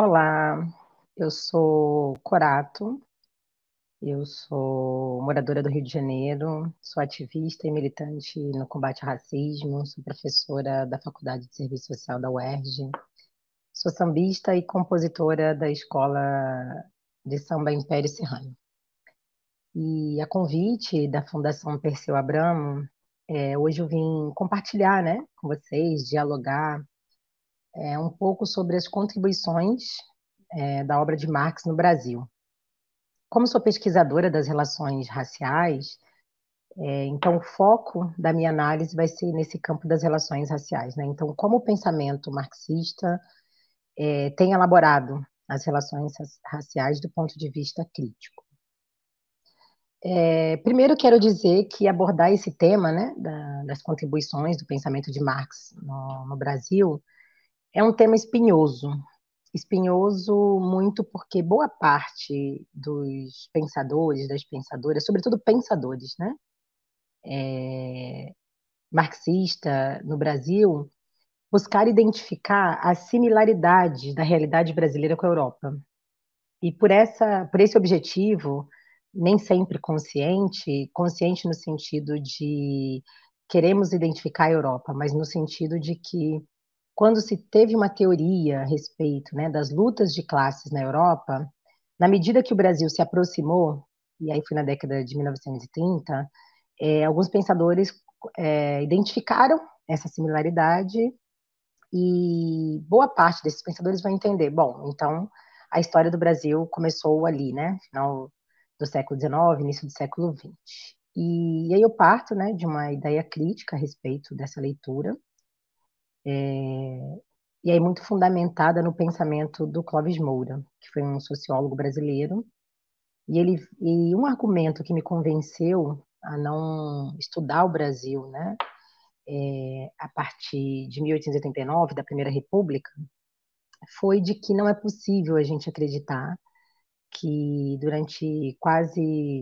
Olá, eu sou Corato, eu sou moradora do Rio de Janeiro, sou ativista e militante no combate ao racismo, sou professora da Faculdade de Serviço Social da UERJ, sou sambista e compositora da Escola de Samba Império Serrano. E a convite da Fundação Perseu Abramo, é, hoje eu vim compartilhar né, com vocês, dialogar é, um pouco sobre as contribuições é, da obra de Marx no Brasil. Como sou pesquisadora das relações raciais, é, então o foco da minha análise vai ser nesse campo das relações raciais. Né? Então, como o pensamento marxista é, tem elaborado as relações raciais do ponto de vista crítico. É, primeiro, quero dizer que abordar esse tema né, da, das contribuições do pensamento de Marx no, no Brasil é um tema espinhoso. Espinhoso muito porque boa parte dos pensadores, das pensadoras, sobretudo pensadores, né? É, marxista no Brasil, buscar identificar as similaridades da realidade brasileira com a Europa. E por, essa, por esse objetivo, nem sempre consciente, consciente no sentido de queremos identificar a Europa, mas no sentido de que quando se teve uma teoria a respeito né, das lutas de classes na Europa, na medida que o Brasil se aproximou, e aí foi na década de 1930, é, alguns pensadores é, identificaram essa similaridade e boa parte desses pensadores vai entender, bom, então a história do Brasil começou ali, né, final do século XIX, início do século XX. E, e aí eu parto, né, de uma ideia crítica a respeito dessa leitura, é, e é muito fundamentada no pensamento do Clóvis Moura, que foi um sociólogo brasileiro. E, ele, e um argumento que me convenceu a não estudar o Brasil, né, é, a partir de 1889, da Primeira República, foi de que não é possível a gente acreditar que durante quase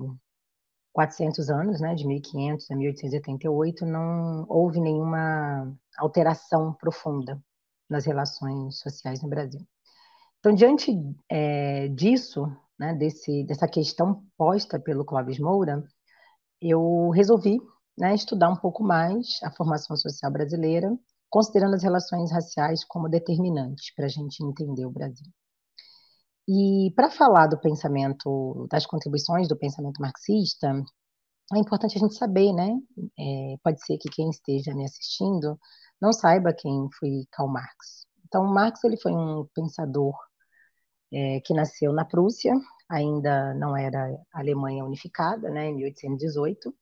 400 anos, né, de 1500 a 1888, não houve nenhuma alteração profunda nas relações sociais no Brasil. Então, diante é, disso, né, desse, dessa questão posta pelo Clóvis Moura, eu resolvi né, estudar um pouco mais a formação social brasileira, considerando as relações raciais como determinantes para a gente entender o Brasil. E para falar do pensamento, das contribuições do pensamento marxista, é importante a gente saber, né? É, pode ser que quem esteja me assistindo não saiba quem foi Karl Marx. Então, Marx ele foi um pensador é, que nasceu na Prússia, ainda não era Alemanha unificada, né? Em 1818,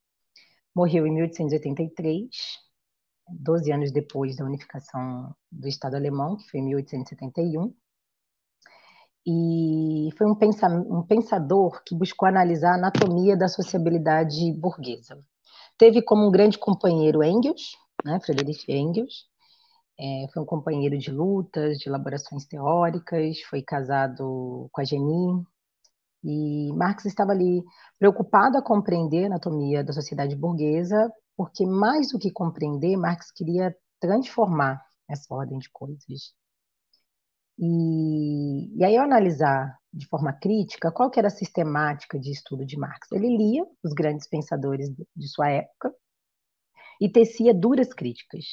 morreu em 1883, 12 anos depois da unificação do Estado alemão, que foi em 1871 e foi um, pensa, um pensador que buscou analisar a anatomia da sociabilidade burguesa. Teve como um grande companheiro Engels, né, Friedrich Engels, é, foi um companheiro de lutas, de elaborações teóricas, foi casado com a Geni, e Marx estava ali preocupado a compreender a anatomia da sociedade burguesa, porque mais do que compreender, Marx queria transformar essa ordem de coisas. E, e aí, eu analisar de forma crítica qual que era a sistemática de estudo de Marx, ele lia os grandes pensadores de sua época e tecia duras críticas.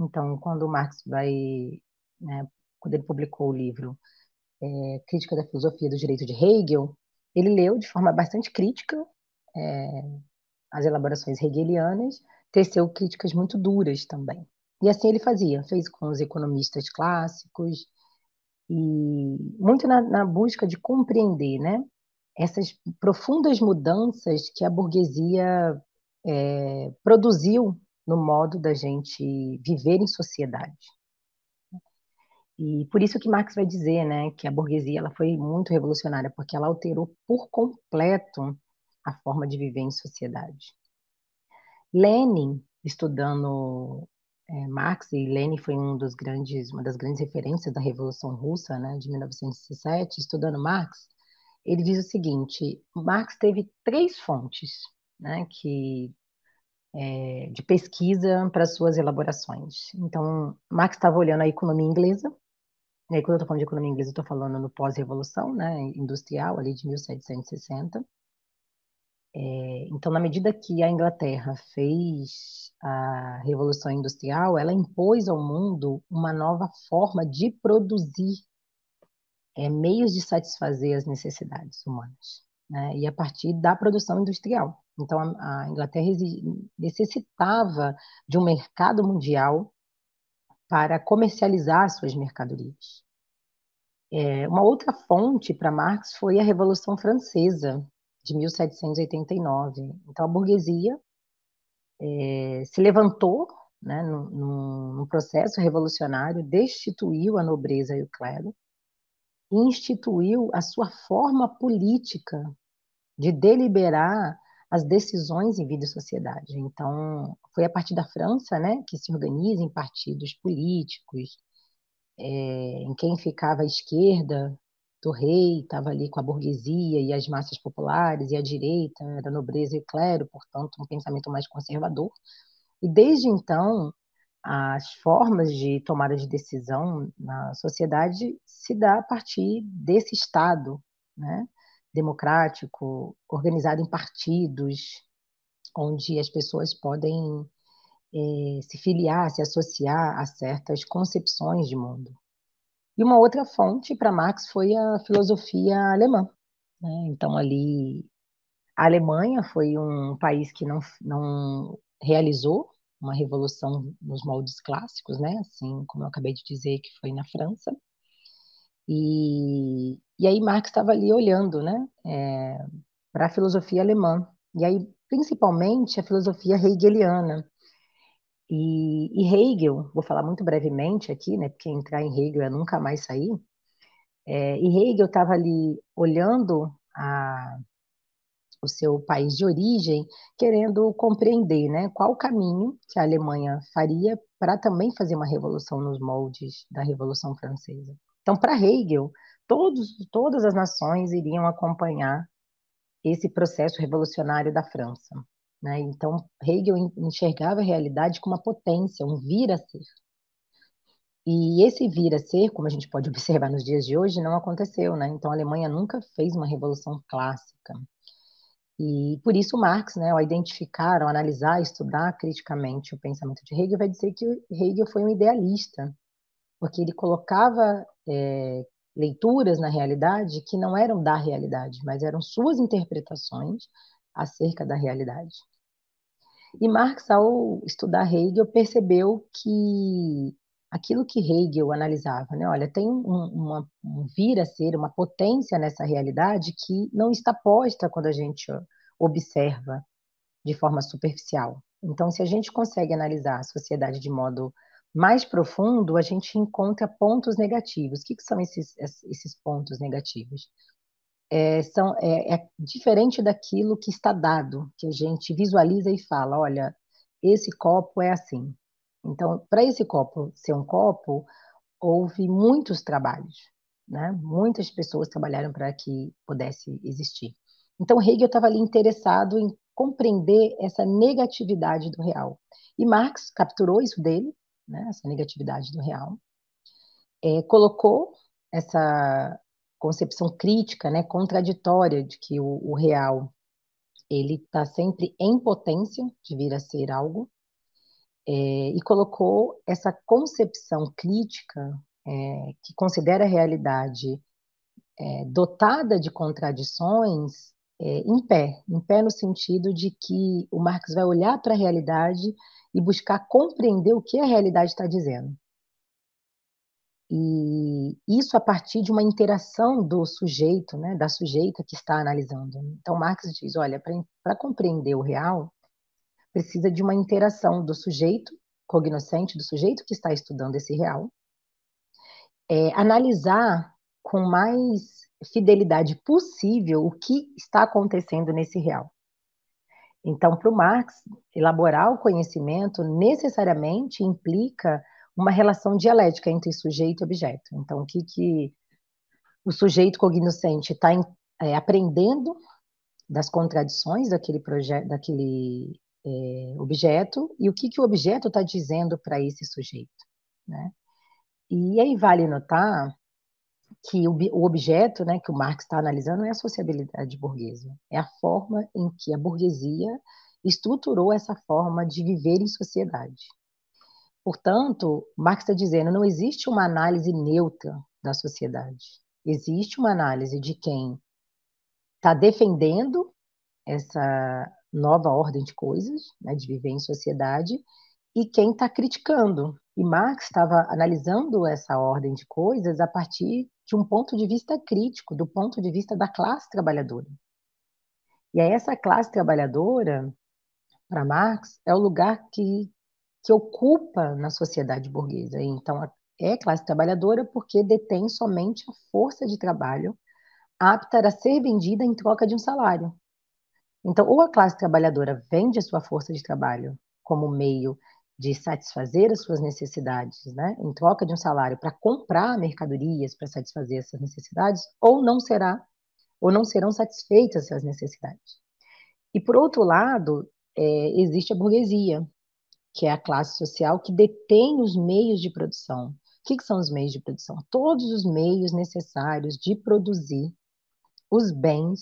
Então, quando o Marx vai, né, quando ele publicou o livro é, Crítica da Filosofia do Direito de Hegel, ele leu de forma bastante crítica é, as elaborações hegelianas, teceu críticas muito duras também. E assim ele fazia, fez com os economistas clássicos, e muito na, na busca de compreender, né? Essas profundas mudanças que a burguesia é, produziu no modo da gente viver em sociedade. E por isso que Marx vai dizer, né, que a burguesia ela foi muito revolucionária, porque ela alterou por completo a forma de viver em sociedade. Lenin, estudando é, Marx e Lenin foi um dos grandes, uma das grandes referências da Revolução Russa, né, de 1917, estudando Marx, ele diz o seguinte: Marx teve três fontes, né, que é, de pesquisa para suas elaborações. Então, Marx estava olhando a economia inglesa. Né, e aí, quando eu estou falando de economia inglesa, estou falando no pós-revolução, né, industrial, ali de 1760. É, então, na medida que a Inglaterra fez a Revolução Industrial, ela impôs ao mundo uma nova forma de produzir é, meios de satisfazer as necessidades humanas, né? e a partir da produção industrial. Então, a, a Inglaterra necessitava de um mercado mundial para comercializar suas mercadorias. É, uma outra fonte para Marx foi a Revolução Francesa, de 1789. Então, a burguesia é, se levantou né, num, num processo revolucionário, destituiu a nobreza e o clero, e instituiu a sua forma política de deliberar as decisões em vida e sociedade. Então, foi a partir da França né, que se organiza em partidos políticos, é, em quem ficava à esquerda do rei, estava ali com a burguesia e as massas populares, e a direita era nobreza e clero, portanto, um pensamento mais conservador. E desde então, as formas de tomada de decisão na sociedade se dá a partir desse Estado né? democrático, organizado em partidos, onde as pessoas podem eh, se filiar, se associar a certas concepções de mundo. E uma outra fonte para Marx foi a filosofia alemã. Né? Então, ali, a Alemanha foi um país que não, não realizou uma revolução nos moldes clássicos, né? assim como eu acabei de dizer que foi na França. E, e aí Marx estava ali olhando né? É, para a filosofia alemã, e aí principalmente a filosofia hegeliana, e, e, Hegel, vou falar muito brevemente aqui, né, porque entrar em Hegel é nunca mais sair. É, e Hegel estava ali olhando a, o seu país de origem, querendo compreender né, qual o caminho que a Alemanha faria para também fazer uma revolução nos moldes da Revolução Francesa. Então, para Hegel, todos, todas as nações iriam acompanhar esse processo revolucionário da França. Né? Então, Hegel enxergava a realidade como uma potência, um vir a ser. E esse vir a ser, como a gente pode observar nos dias de hoje, não aconteceu. Né? Então, a Alemanha nunca fez uma revolução clássica. E por isso Marx, né, ao identificar, ao analisar, estudar criticamente o pensamento de Hegel, vai dizer que Hegel foi um idealista, porque ele colocava é, leituras na realidade que não eram da realidade, mas eram suas interpretações acerca da realidade. E Marx, ao estudar Hegel, percebeu que aquilo que Hegel analisava, né? Olha, tem um, uma, um vir a ser, uma potência nessa realidade que não está posta quando a gente observa de forma superficial. Então, se a gente consegue analisar a sociedade de modo mais profundo, a gente encontra pontos negativos. O que, que são esses, esses pontos negativos? é, são, é, é diferente daquilo que está dado, que a gente visualiza e fala: olha, esse copo é assim. Então, para esse copo ser um copo, houve muitos trabalhos, né? Muitas pessoas trabalharam para que pudesse existir. Então, Hegel estava ali interessado em compreender essa negatividade do real. E Marx capturou isso dele, né? Essa negatividade do real, é, colocou essa concepção crítica, né, contraditória de que o, o real ele está sempre em potência de vir a ser algo, é, e colocou essa concepção crítica é, que considera a realidade é, dotada de contradições é, em pé, em pé no sentido de que o Marx vai olhar para a realidade e buscar compreender o que a realidade está dizendo. E isso a partir de uma interação do sujeito, né, da sujeita que está analisando. Então, Marx diz: olha, para compreender o real, precisa de uma interação do sujeito cognoscente, do sujeito que está estudando esse real, é, analisar com mais fidelidade possível o que está acontecendo nesse real. Então, para o Marx, elaborar o conhecimento necessariamente implica uma relação dialética entre sujeito e objeto. Então, o que, que o sujeito cognoscente está é, aprendendo das contradições daquele, daquele é, objeto e o que, que o objeto está dizendo para esse sujeito. Né? E aí vale notar que o, o objeto né, que o Marx está analisando é a sociabilidade burguesa, é a forma em que a burguesia estruturou essa forma de viver em sociedade. Portanto, Marx está dizendo, não existe uma análise neutra da sociedade. Existe uma análise de quem está defendendo essa nova ordem de coisas, né, de viver em sociedade, e quem está criticando. E Marx estava analisando essa ordem de coisas a partir de um ponto de vista crítico, do ponto de vista da classe trabalhadora. E aí essa classe trabalhadora, para Marx, é o lugar que que ocupa na sociedade burguesa. Então, é classe trabalhadora porque detém somente a força de trabalho apta a ser vendida em troca de um salário. Então, ou a classe trabalhadora vende a sua força de trabalho como meio de satisfazer as suas necessidades, né, em troca de um salário para comprar mercadorias para satisfazer essas necessidades, ou não será, ou não serão satisfeitas essas necessidades. E por outro lado, é, existe a burguesia, que é a classe social que detém os meios de produção. O que, que são os meios de produção? Todos os meios necessários de produzir os bens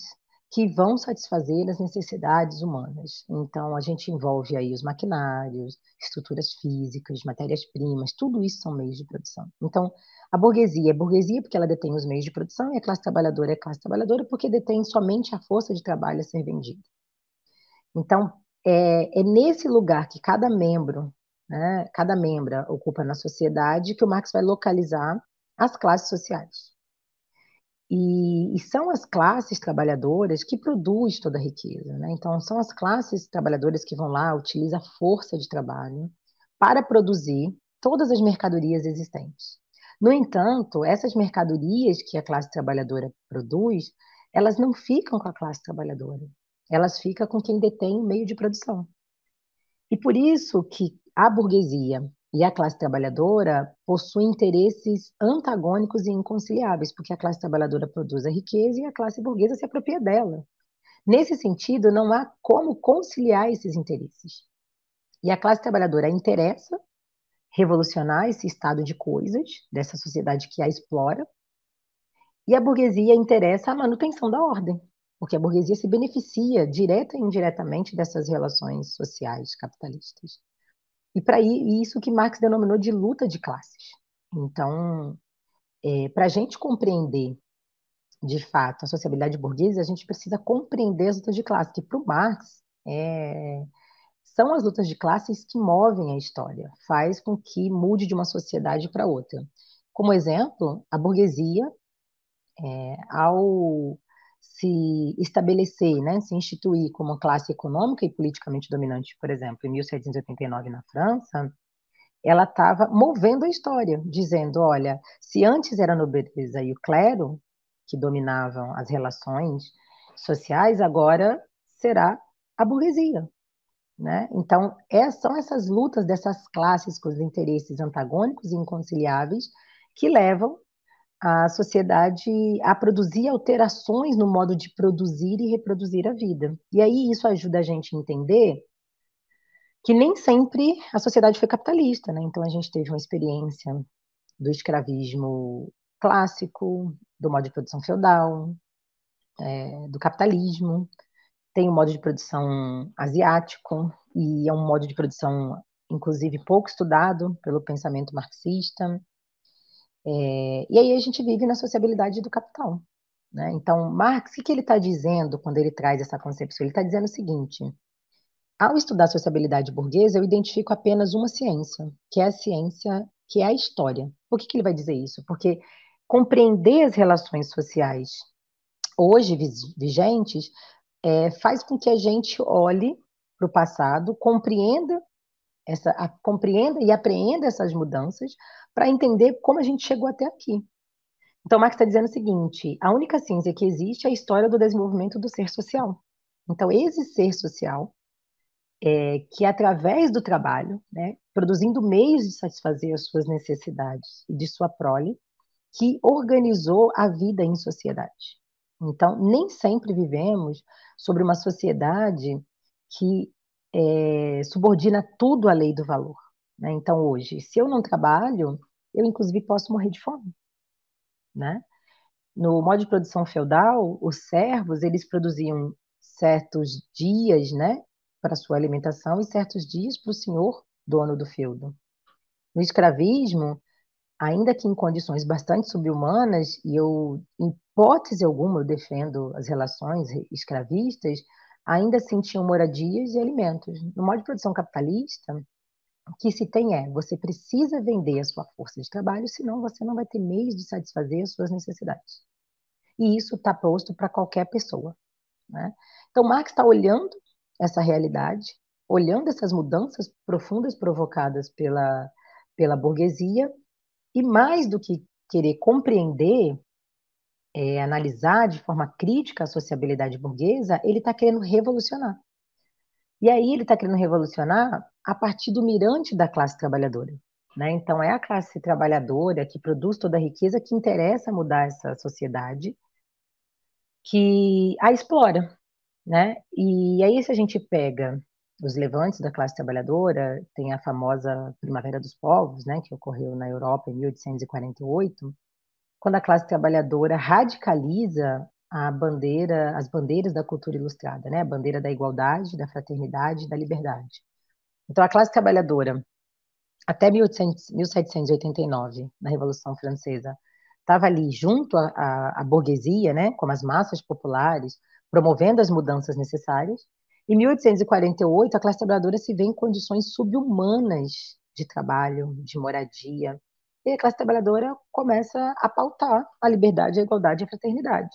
que vão satisfazer as necessidades humanas. Então, a gente envolve aí os maquinários, estruturas físicas, matérias-primas, tudo isso são meios de produção. Então, a burguesia é burguesia porque ela detém os meios de produção e a classe trabalhadora é classe trabalhadora porque detém somente a força de trabalho a ser vendida. Então, é, é nesse lugar que cada membro, né, cada membro ocupa na sociedade, que o Marx vai localizar as classes sociais. E, e, são as classes trabalhadoras que produzem toda a riqueza. Né? Então, são as classes trabalhadoras que vão lá, utilizam a força de trabalho para produzir todas as mercadorias existentes. No entanto, essas mercadorias que a classe trabalhadora produz, elas não ficam com a classe trabalhadora elas ficam com quem detém o meio de produção. E por isso que a burguesia e a classe trabalhadora possuem interesses antagônicos e inconciliáveis, porque a classe trabalhadora produz a riqueza e a classe burguesa se apropria dela. Nesse sentido, não há como conciliar esses interesses. E a classe trabalhadora interessa revolucionar esse estado de coisas, dessa sociedade que a explora, e a burguesia interessa a manutenção da ordem, porque a burguesia se beneficia direta e indiretamente dessas relações sociais capitalistas. E para isso que Marx denominou de luta de classes. Então, é, para a gente compreender de fato a sociabilidade burguesa, a gente precisa compreender as lutas de classes. que para o Marx é, são as lutas de classes que movem a história, faz com que mude de uma sociedade para outra. Como exemplo, a burguesia, é, ao se estabelecer, né, se instituir como classe econômica e politicamente dominante, por exemplo, em 1789 na França, ela estava movendo a história, dizendo, olha, se antes era a nobreza e o clero que dominavam as relações sociais, agora será a burguesia, né? Então, é, são essas lutas dessas classes com os interesses antagônicos e inconciliáveis que levam a sociedade a produzir alterações no modo de produzir e reproduzir a vida. E aí isso ajuda a gente a entender que nem sempre a sociedade foi capitalista, né? Então a gente teve uma experiência do escravismo clássico, do modo de produção feudal, é, do capitalismo, tem o um modo de produção asiático e é um modo de produção inclusive pouco estudado pelo pensamento marxista é, e aí a gente vive na sociabilidade do capital. Né? Então, Marx, o que ele está dizendo quando ele traz essa concepção? Ele está dizendo o seguinte: ao estudar a sociabilidade burguesa, eu identifico apenas uma ciência, que é a ciência, que é a história. Por que, que ele vai dizer isso? Porque compreender as relações sociais hoje vigentes é, faz com que a gente olhe para o passado, compreenda essa, a, compreenda e apreenda essas mudanças para entender como a gente chegou até aqui. Então, Marx está dizendo o seguinte: a única ciência que existe é a história do desenvolvimento do ser social. Então, esse ser social, é, que através do trabalho, né, produzindo meios de satisfazer as suas necessidades e de sua prole, que organizou a vida em sociedade. Então, nem sempre vivemos sobre uma sociedade que é, subordina tudo à lei do valor. Né? Então, hoje, se eu não trabalho, eu inclusive posso morrer de fome. Né? No modo de produção feudal, os servos eles produziam certos dias né, para sua alimentação e certos dias para o senhor, dono do feudo. No escravismo, ainda que em condições bastante subhumanas, e eu, em hipótese alguma, eu defendo as relações escravistas, ainda assim tinham moradias e alimentos. No modo de produção capitalista, o que se tem é, você precisa vender a sua força de trabalho, senão você não vai ter meios de satisfazer as suas necessidades. E isso está posto para qualquer pessoa. Né? Então, Marx está olhando essa realidade, olhando essas mudanças profundas provocadas pela, pela burguesia, e mais do que querer compreender, é, analisar de forma crítica a sociabilidade burguesa, ele está querendo revolucionar. E aí ele está querendo revolucionar a partir do mirante da classe trabalhadora. Né? Então, é a classe trabalhadora que produz toda a riqueza que interessa mudar essa sociedade, que a explora. Né? E aí, se a gente pega os levantes da classe trabalhadora, tem a famosa Primavera dos Povos, né, que ocorreu na Europa em 1848, quando a classe trabalhadora radicaliza a bandeira, as bandeiras da cultura ilustrada, né? A bandeira da igualdade, da fraternidade, da liberdade. Então, a classe trabalhadora, até 1800, 1789, na Revolução Francesa, estava ali junto à, burguesia, né? Como as massas populares, promovendo as mudanças necessárias. Em 1848, a classe trabalhadora se vê em condições subhumanas de trabalho, de moradia, e a classe trabalhadora começa a pautar a liberdade, a igualdade e a fraternidade.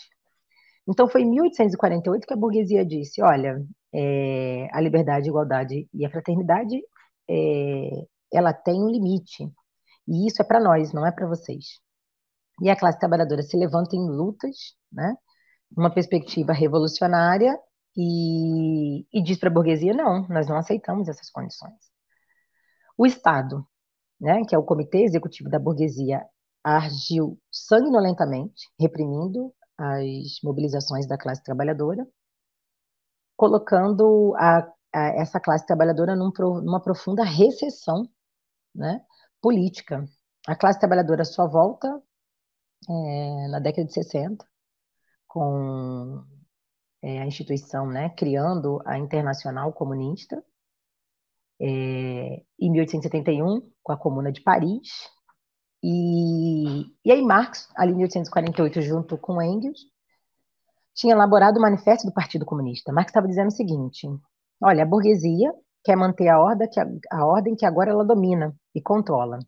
Então, foi em 1848 que a burguesia disse: olha, é, a liberdade, a igualdade e a fraternidade é, ela tem um limite. E isso é para nós, não é para vocês. E a classe trabalhadora se levanta em lutas, né? uma perspectiva revolucionária, e, e diz para a burguesia: não, nós não aceitamos essas condições. O Estado, né, que é o Comitê Executivo da Burguesia, agiu sanguinolentamente, reprimindo as mobilizações da classe trabalhadora, colocando a, a essa classe trabalhadora num, numa profunda recessão né, política. A classe trabalhadora só volta é, na década de 60, com é, a instituição né, criando a Internacional Comunista, é, em 1871, com a Comuna de Paris. E, e aí Marx, ali em 1848, junto com Engels, tinha elaborado o manifesto do Partido Comunista. Marx estava dizendo o seguinte, olha, a burguesia quer manter a ordem que, a, a ordem que agora ela domina e controla.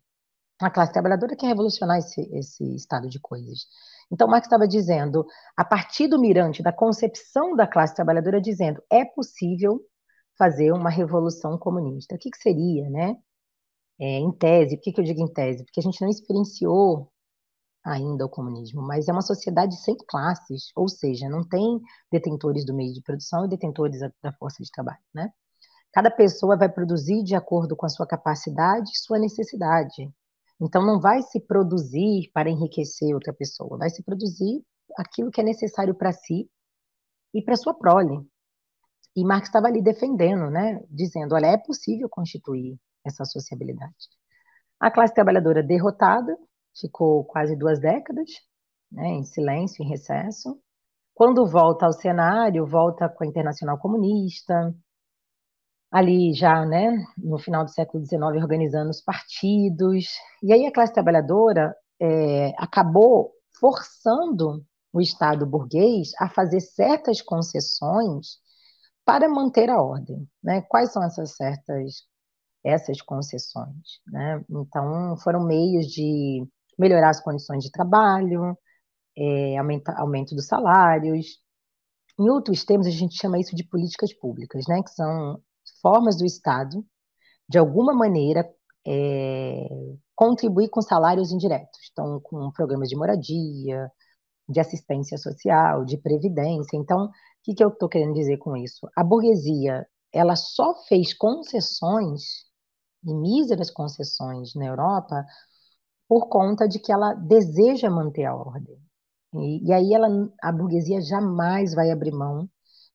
A classe trabalhadora quer revolucionar esse, esse estado de coisas. Então, Marx estava dizendo, a partir do mirante, da concepção da classe trabalhadora, dizendo é possível fazer uma revolução comunista. O que, que seria, né? É, em tese, por que, que eu digo em tese? Porque a gente não experienciou ainda o comunismo, mas é uma sociedade sem classes, ou seja, não tem detentores do meio de produção e detentores da força de trabalho, né? Cada pessoa vai produzir de acordo com a sua capacidade e sua necessidade. Então não vai se produzir para enriquecer outra pessoa, vai se produzir aquilo que é necessário para si e para sua prole. E Marx estava ali defendendo, né, dizendo, olha, é possível constituir essa sociabilidade. A classe trabalhadora derrotada ficou quase duas décadas, né, em silêncio, em recesso. Quando volta ao cenário, volta com a Internacional Comunista, ali já, né, no final do século XIX, organizando os partidos. E aí a classe trabalhadora é, acabou forçando o Estado burguês a fazer certas concessões para manter a ordem. Né? Quais são essas certas essas concessões? Né? Então, foram meios de melhorar as condições de trabalho, é, aumenta, aumento dos salários. Em outros termos, a gente chama isso de políticas públicas, né? que são formas do Estado, de alguma maneira, é, contribuir com salários indiretos, então, com programas de moradia, de assistência social, de previdência. Então, o que, que eu estou querendo dizer com isso? A burguesia ela só fez concessões, e míseras concessões na Europa, por conta de que ela deseja manter a ordem. E, e aí ela, a burguesia jamais vai abrir mão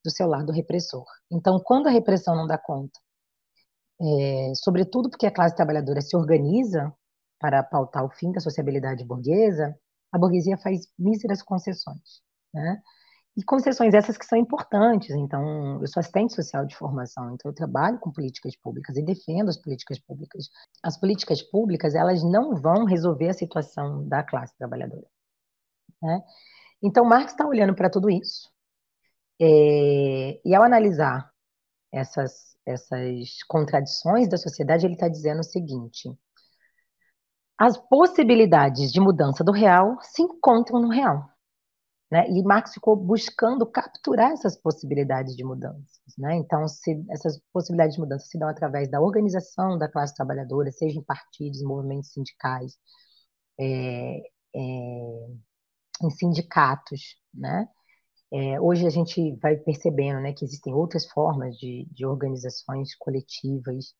do seu lado repressor. Então, quando a repressão não dá conta, é, sobretudo porque a classe trabalhadora se organiza para pautar o fim da sociabilidade burguesa, a burguesia faz míseras concessões. Né? E concessões essas que são importantes. Então, eu sou assistente social de formação, então eu trabalho com políticas públicas e defendo as políticas públicas. As políticas públicas, elas não vão resolver a situação da classe trabalhadora. Né? Então, Marx está olhando para tudo isso. É, e ao analisar essas, essas contradições da sociedade, ele está dizendo o seguinte: as possibilidades de mudança do real se encontram no real. Né? E Marx ficou buscando capturar essas possibilidades de mudanças. Né? Então, se essas possibilidades de mudança se dão através da organização da classe trabalhadora, seja em partidos, movimentos sindicais, é, é, em sindicatos. Né? É, hoje a gente vai percebendo né, que existem outras formas de, de organizações coletivas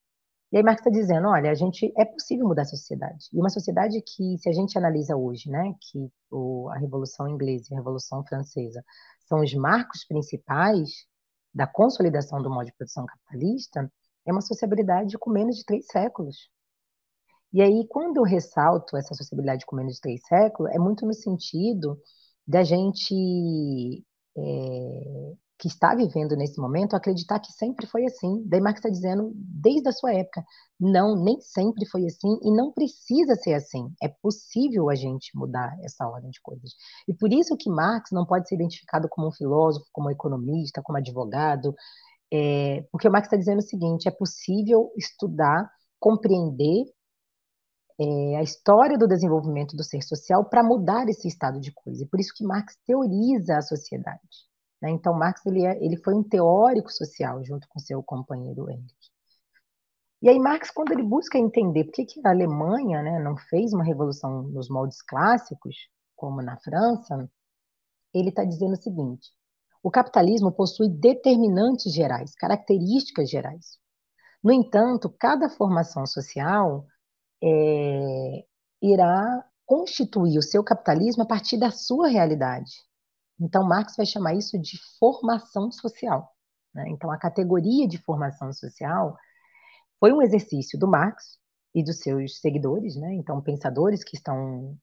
e aí Marx está dizendo, olha, a gente é possível mudar a sociedade. E uma sociedade que, se a gente analisa hoje, né, que o, a Revolução Inglesa e a Revolução Francesa são os marcos principais da consolidação do modo de produção capitalista, é uma sociabilidade com menos de três séculos. E aí, quando eu ressalto essa sociabilidade com menos de três séculos, é muito no sentido da gente é, que está vivendo nesse momento acreditar que sempre foi assim. Daí Marx está dizendo desde a sua época, não, nem sempre foi assim e não precisa ser assim. É possível a gente mudar essa ordem de coisas. E por isso que Marx não pode ser identificado como um filósofo, como um economista, como advogado, é, porque o Marx está dizendo o seguinte: é possível estudar, compreender é, a história do desenvolvimento do ser social para mudar esse estado de coisa. E por isso que Marx teoriza a sociedade. Né? Então, Marx ele, é, ele foi um teórico social junto com seu companheiro Engels. E aí Marx, quando ele busca entender por que, que a Alemanha né, não fez uma revolução nos moldes clássicos, como na França, ele está dizendo o seguinte, o capitalismo possui determinantes gerais, características gerais. No entanto, cada formação social é, irá constituir o seu capitalismo a partir da sua realidade, então, Marx vai chamar isso de formação social. Né? Então, a categoria de formação social foi um exercício do Marx e dos seus seguidores, né? então, pensadores que estão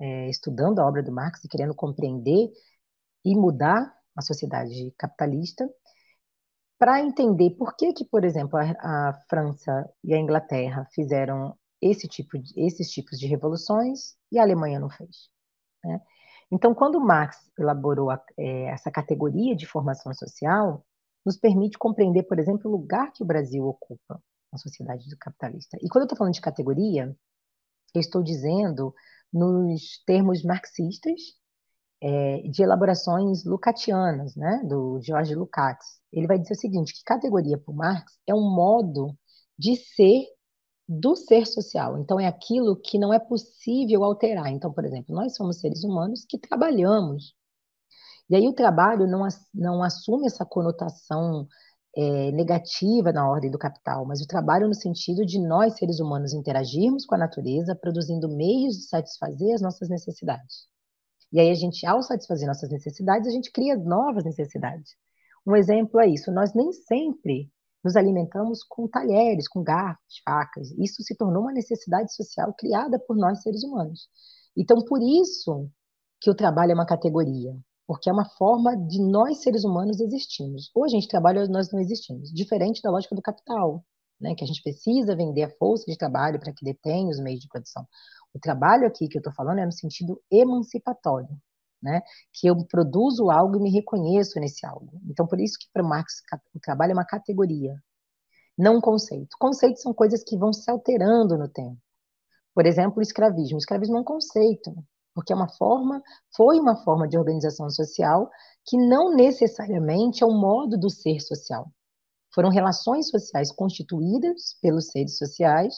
é, estudando a obra do Marx e querendo compreender e mudar a sociedade capitalista, para entender por que, que por exemplo, a, a, França e a Inglaterra fizeram esse tipo de, esses tipos de revoluções e a Alemanha não fez. Né? Então, quando Marx elaborou a, é, essa categoria de formação social, nos permite compreender, por exemplo, o lugar que o Brasil ocupa na sociedade capitalista. E quando eu estou falando de categoria, eu estou dizendo nos termos marxistas é, de elaborações lucatianas, né, do George Lukács. Ele vai dizer o seguinte, que categoria para Marx é um modo de ser do ser social. Então, é aquilo que não é possível alterar. Então, por exemplo, nós somos seres humanos que trabalhamos. E aí o trabalho não, não assume essa conotação é, negativa na ordem do capital, mas o trabalho no sentido de nós, seres humanos, interagirmos com a natureza, produzindo meios de satisfazer as nossas necessidades. E aí a gente, ao satisfazer nossas necessidades, a gente cria novas necessidades. Um exemplo é isso, nós nem sempre nos alimentamos com talheres, com garfos, facas. Isso se tornou uma necessidade social criada por nós seres humanos. Então, por isso que o trabalho é uma categoria, porque é uma forma de nós seres humanos existirmos. Ou a gente trabalha ou nós não existimos, diferente da lógica do capital, né, que a gente precisa vender a força de trabalho para que detenha os meios de produção. O trabalho aqui que eu estou falando é no sentido emancipatório, né? Que eu produzo algo e me reconheço nesse algo. Então, por isso que para Marx o trabalho é uma categoria, não um conceito. Conceitos são coisas que vão se alterando no tempo. Por exemplo, o escravismo. O escravismo é um conceito, porque é uma forma, foi uma forma de organização social que não necessariamente é um modo do ser social. Foram relações sociais constituídas pelos seres sociais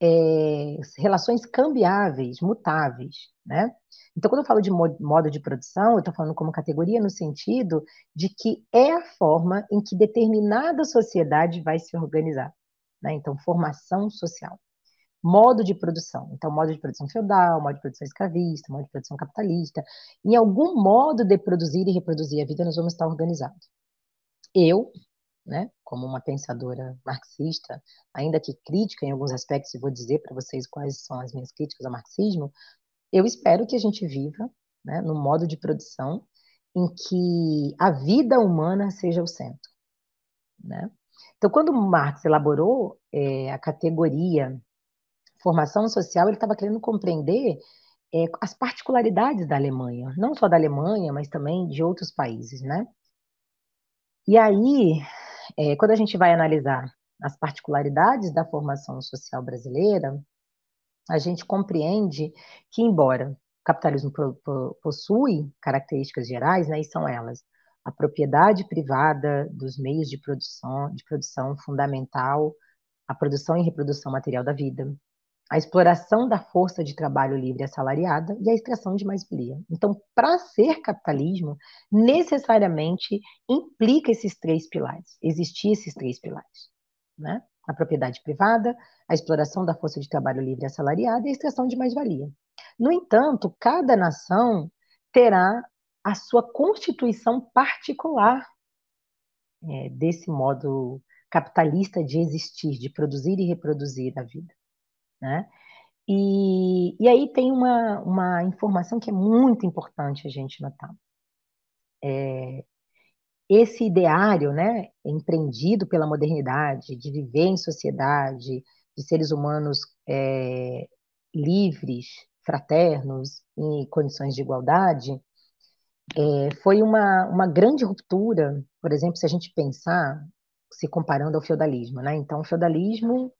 é, relações cambiáveis, mutáveis, né? Então, quando eu falo de modo de produção, eu estou falando como categoria no sentido de que é a forma em que determinada sociedade vai se organizar, né? Então, formação social. Modo de produção. Então, modo de produção feudal, modo de produção escravista, modo de produção capitalista. Em algum modo de produzir e reproduzir a vida, nós vamos estar organizados. Eu, né, como uma pensadora marxista, ainda que crítica em alguns aspectos, e vou dizer para vocês quais são as minhas críticas ao marxismo, eu espero que a gente viva né, num modo de produção em que a vida humana seja o centro. Né? Então, quando Marx elaborou é, a categoria formação social, ele estava querendo compreender é, as particularidades da Alemanha, não só da Alemanha, mas também de outros países, né? E aí, é, quando a gente vai analisar as particularidades da formação social brasileira, a gente compreende que, embora o capitalismo possui características gerais, né, e são elas a propriedade privada dos meios de produção, de produção fundamental, a produção e reprodução material da vida, a exploração da força de trabalho livre assalariada e a extração de mais-valia. Então, para ser capitalismo, necessariamente implica esses três pilares, existir esses três pilares, né? A propriedade privada, a exploração da força de trabalho livre assalariada e a extração de mais-valia. No entanto, cada nação terá a sua constituição particular é, desse modo capitalista de existir, de produzir e reproduzir a vida né? E, e aí tem uma, uma informação que é muito importante a gente notar. É, esse ideário, né, empreendido pela modernidade, de viver em sociedade, de seres humanos é, livres, fraternos, em condições de igualdade, é, foi uma, uma grande ruptura, por exemplo, se a gente pensar, se comparando ao feudalismo, né? Então, o feudalismo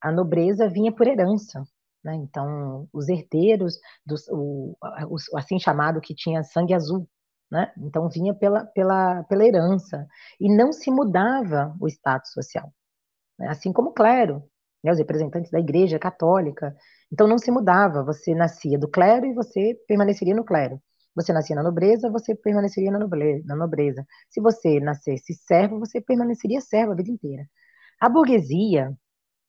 a nobreza vinha por herança. Né? Então, os herdeiros, dos, o, o, assim chamado que tinha sangue azul, né? então vinha pela, pela, pela herança. E não se mudava o status social. Né? Assim como o clero, né? os representantes da Igreja Católica. Então, não se mudava. Você nascia do clero e você permaneceria no clero. Você nascia na nobreza, você permaneceria na nobreza. Se você nascesse servo, você permaneceria servo a vida inteira. A burguesia,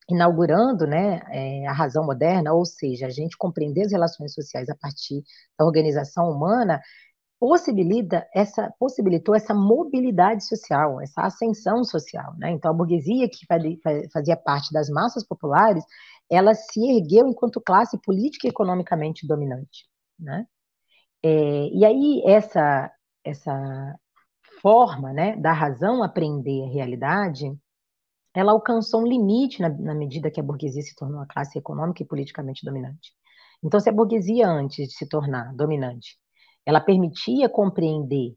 inaugurando né, é, a razão moderna, ou seja, a gente compreender as relações sociais a partir da organização humana, possibilita essa, possibilitou essa mobilidade social, essa ascensão social. Né? Então, a burguesia, que fazia parte das massas populares, ela se ergueu enquanto classe política e economicamente dominante. Né? É, e aí, essa, essa forma né, da razão aprender a realidade ela alcançou um limite na, na, medida que a burguesia se tornou a classe econômica e politicamente dominante. Então, se a burguesia, antes de se tornar dominante, ela permitia compreender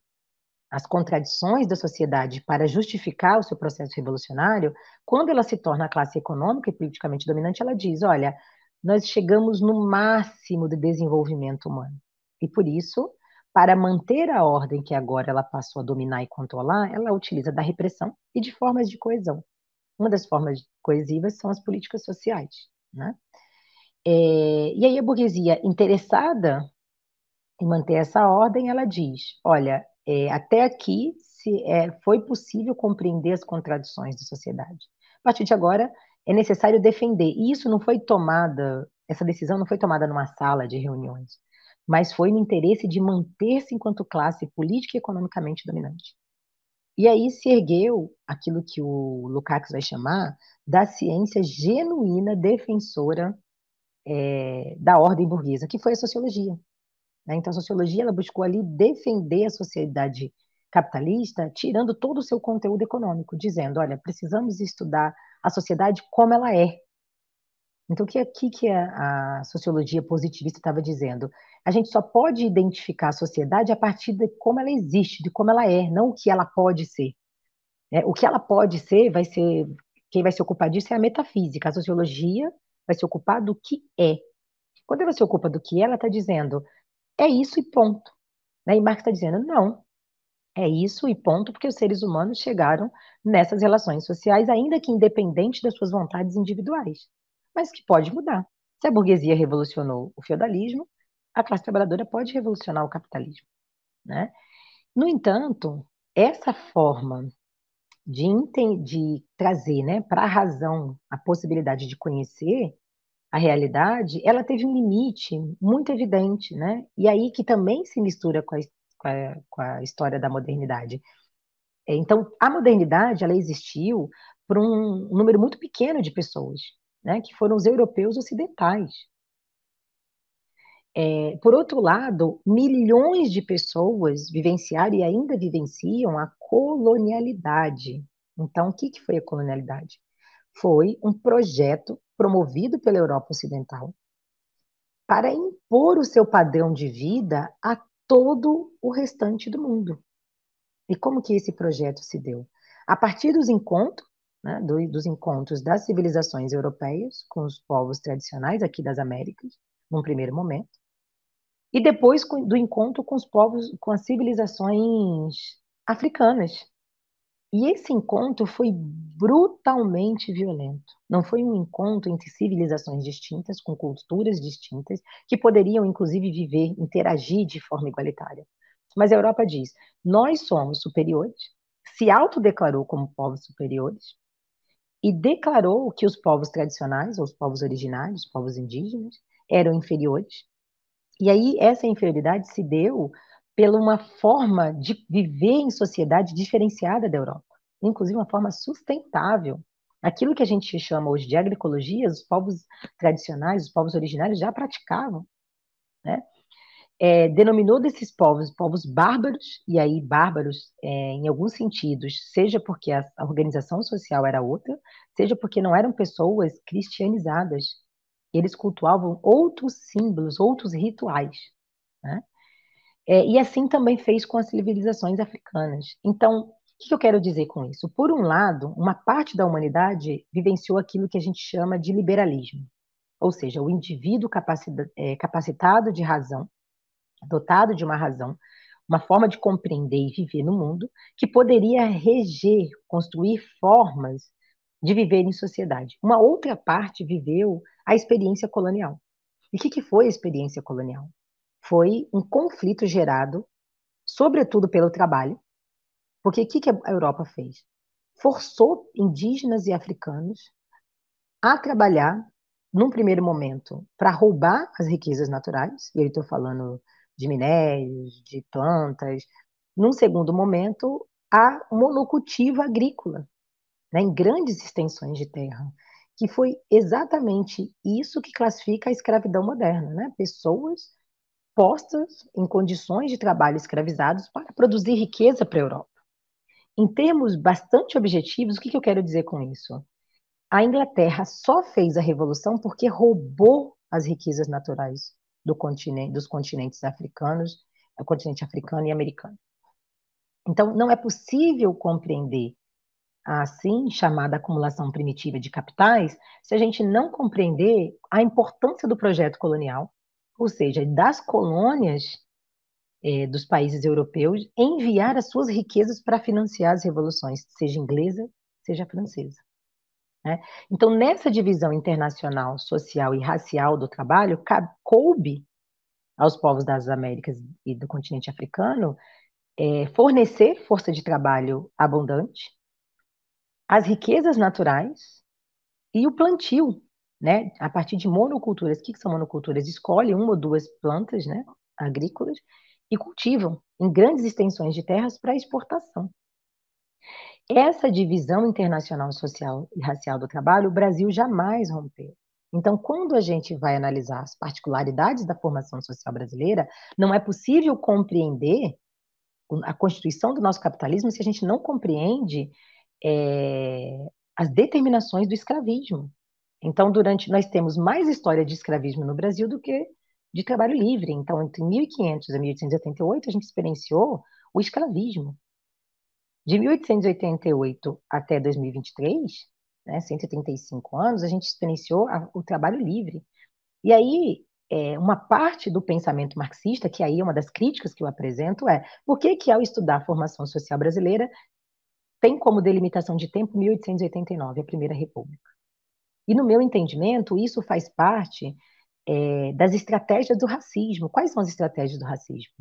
as contradições da sociedade para justificar o seu processo revolucionário, quando ela se torna a classe econômica e politicamente dominante, ela diz: olha, nós chegamos no máximo de desenvolvimento humano. E por isso, para manter a ordem que agora ela passou a dominar e controlar, ela utiliza da repressão e de formas de coesão. Uma das formas coesivas são as políticas sociais. Né? É, e aí a burguesia interessada em manter essa ordem, ela diz: olha, é, até aqui se é, foi possível compreender as contradições da sociedade. A partir de agora é necessário defender. E isso não foi tomada, essa decisão não foi tomada numa sala de reuniões, mas foi no interesse de manter-se enquanto classe política e economicamente dominante. E aí se ergueu aquilo que o Lukács vai chamar da ciência genuína defensora é, da ordem burguesa, que foi a sociologia. Né? Então, a sociologia ela buscou ali defender a sociedade capitalista, tirando todo o seu conteúdo econômico, dizendo: olha, precisamos estudar a sociedade como ela é. Então, o que aqui é, que a, a sociologia positivista estava dizendo? A gente só pode identificar a sociedade a partir de como ela existe, de como ela é, não o que ela pode ser. É, o que ela pode ser vai ser quem vai se ocupar disso é a metafísica, a sociologia vai se ocupar do que é. Quando ela se ocupa do que é, ela está dizendo é isso e ponto. Né? E Marx está dizendo não, é isso e ponto, porque os seres humanos chegaram nessas relações sociais, ainda que independente das suas vontades individuais, mas que pode mudar. Se a burguesia revolucionou o feudalismo, a classe trabalhadora pode revolucionar o capitalismo. Né? No entanto, essa forma de, de trazer né, para a razão a possibilidade de conhecer a realidade, ela teve um limite muito evidente, né? E aí que também se mistura com a, com a, com a história da modernidade. Então, a modernidade, ela existiu para um número muito pequeno de pessoas, né? Que foram os europeus ocidentais, é, por outro lado, milhões de pessoas vivenciaram e ainda vivenciam a colonialidade. Então, o que, que foi a colonialidade? Foi um projeto promovido pela Europa Ocidental para impor o seu padrão de vida a todo o restante do mundo. E como que esse projeto se deu? A partir dos encontros, né, dos encontros das civilizações europeias com os povos tradicionais aqui das Américas, num primeiro momento, e depois do encontro com os povos, com as civilizações africanas. E esse encontro foi brutalmente violento. Não foi um encontro entre civilizações distintas, com culturas distintas, que poderiam, inclusive, viver, interagir de forma igualitária. Mas a Europa diz: nós somos superiores, se autodeclarou como povos superiores, e declarou que os povos tradicionais, ou os povos originários, os povos indígenas, eram inferiores, e aí essa inferioridade se deu pela uma forma de viver em sociedade diferenciada da Europa, inclusive uma forma sustentável. Aquilo que a gente chama hoje de agroecologia, os povos tradicionais, os povos originários já praticavam, né? É, denominou desses povos povos bárbaros, e aí bárbaros é, em alguns sentidos, seja porque a, a organização social era outra, seja porque não eram pessoas cristianizadas, eles cultuavam outros símbolos, outros rituais. Né? É, e assim também fez com as civilizações africanas. Então, o que eu quero dizer com isso? Por um lado, uma parte da humanidade vivenciou aquilo que a gente chama de liberalismo, ou seja, o indivíduo é, capacitado de razão, dotado de uma razão, uma forma de compreender e viver no mundo, que poderia reger, construir formas de viver em sociedade. Uma outra parte viveu a experiência colonial. E o que, que foi a experiência colonial? Foi um conflito gerado, sobretudo pelo trabalho, porque o que, que a Europa fez? Forçou indígenas e africanos a trabalhar, num primeiro momento, para roubar as riquezas naturais, e eu estou falando de minérios, de plantas, num segundo momento, a monocultiva agrícola, né, em grandes extensões de terra que foi exatamente isso que classifica a escravidão moderna, né? Pessoas postas em condições de trabalho escravizados para produzir riqueza para a Europa. Em termos bastante objetivos, o que, que eu quero dizer com isso? A Inglaterra só fez a revolução porque roubou as riquezas naturais do continente, dos continentes africanos, do continente africano e americano. Então, não é possível compreender a assim chamada acumulação primitiva de capitais, se a gente não compreender a importância do projeto colonial, ou seja, das colônias é, dos países europeus enviar as suas riquezas para financiar as revoluções, seja inglesa, seja francesa. Né? Então, nessa divisão internacional, social e racial do trabalho, coube aos povos das Américas e do continente africano é, fornecer força de trabalho abundante, as riquezas naturais e o plantio, né? A partir de monoculturas. O que, que são monoculturas? Escolhem uma ou duas plantas, né? Agrícolas e cultivam em grandes extensões de terras para exportação. Essa divisão internacional social e racial do trabalho, o Brasil jamais rompeu. Então, quando a gente vai analisar as particularidades da formação social brasileira, não é possível compreender a constituição do nosso capitalismo se a gente não compreende é, as determinações do escravismo. Então, durante nós temos mais história de escravismo no Brasil do que de trabalho livre. Então, entre 1500 a 1888, a gente experienciou o escravismo. De 1888 até 2023, né, 135 anos, a gente experienciou a, o trabalho livre. E aí, é, uma parte do pensamento marxista, que aí é uma das críticas que eu apresento, é por que, que ao estudar a formação social brasileira, tem como delimitação de tempo 1889, a Primeira República. E, no meu entendimento, isso faz parte é, das estratégias do racismo. Quais são as estratégias do racismo?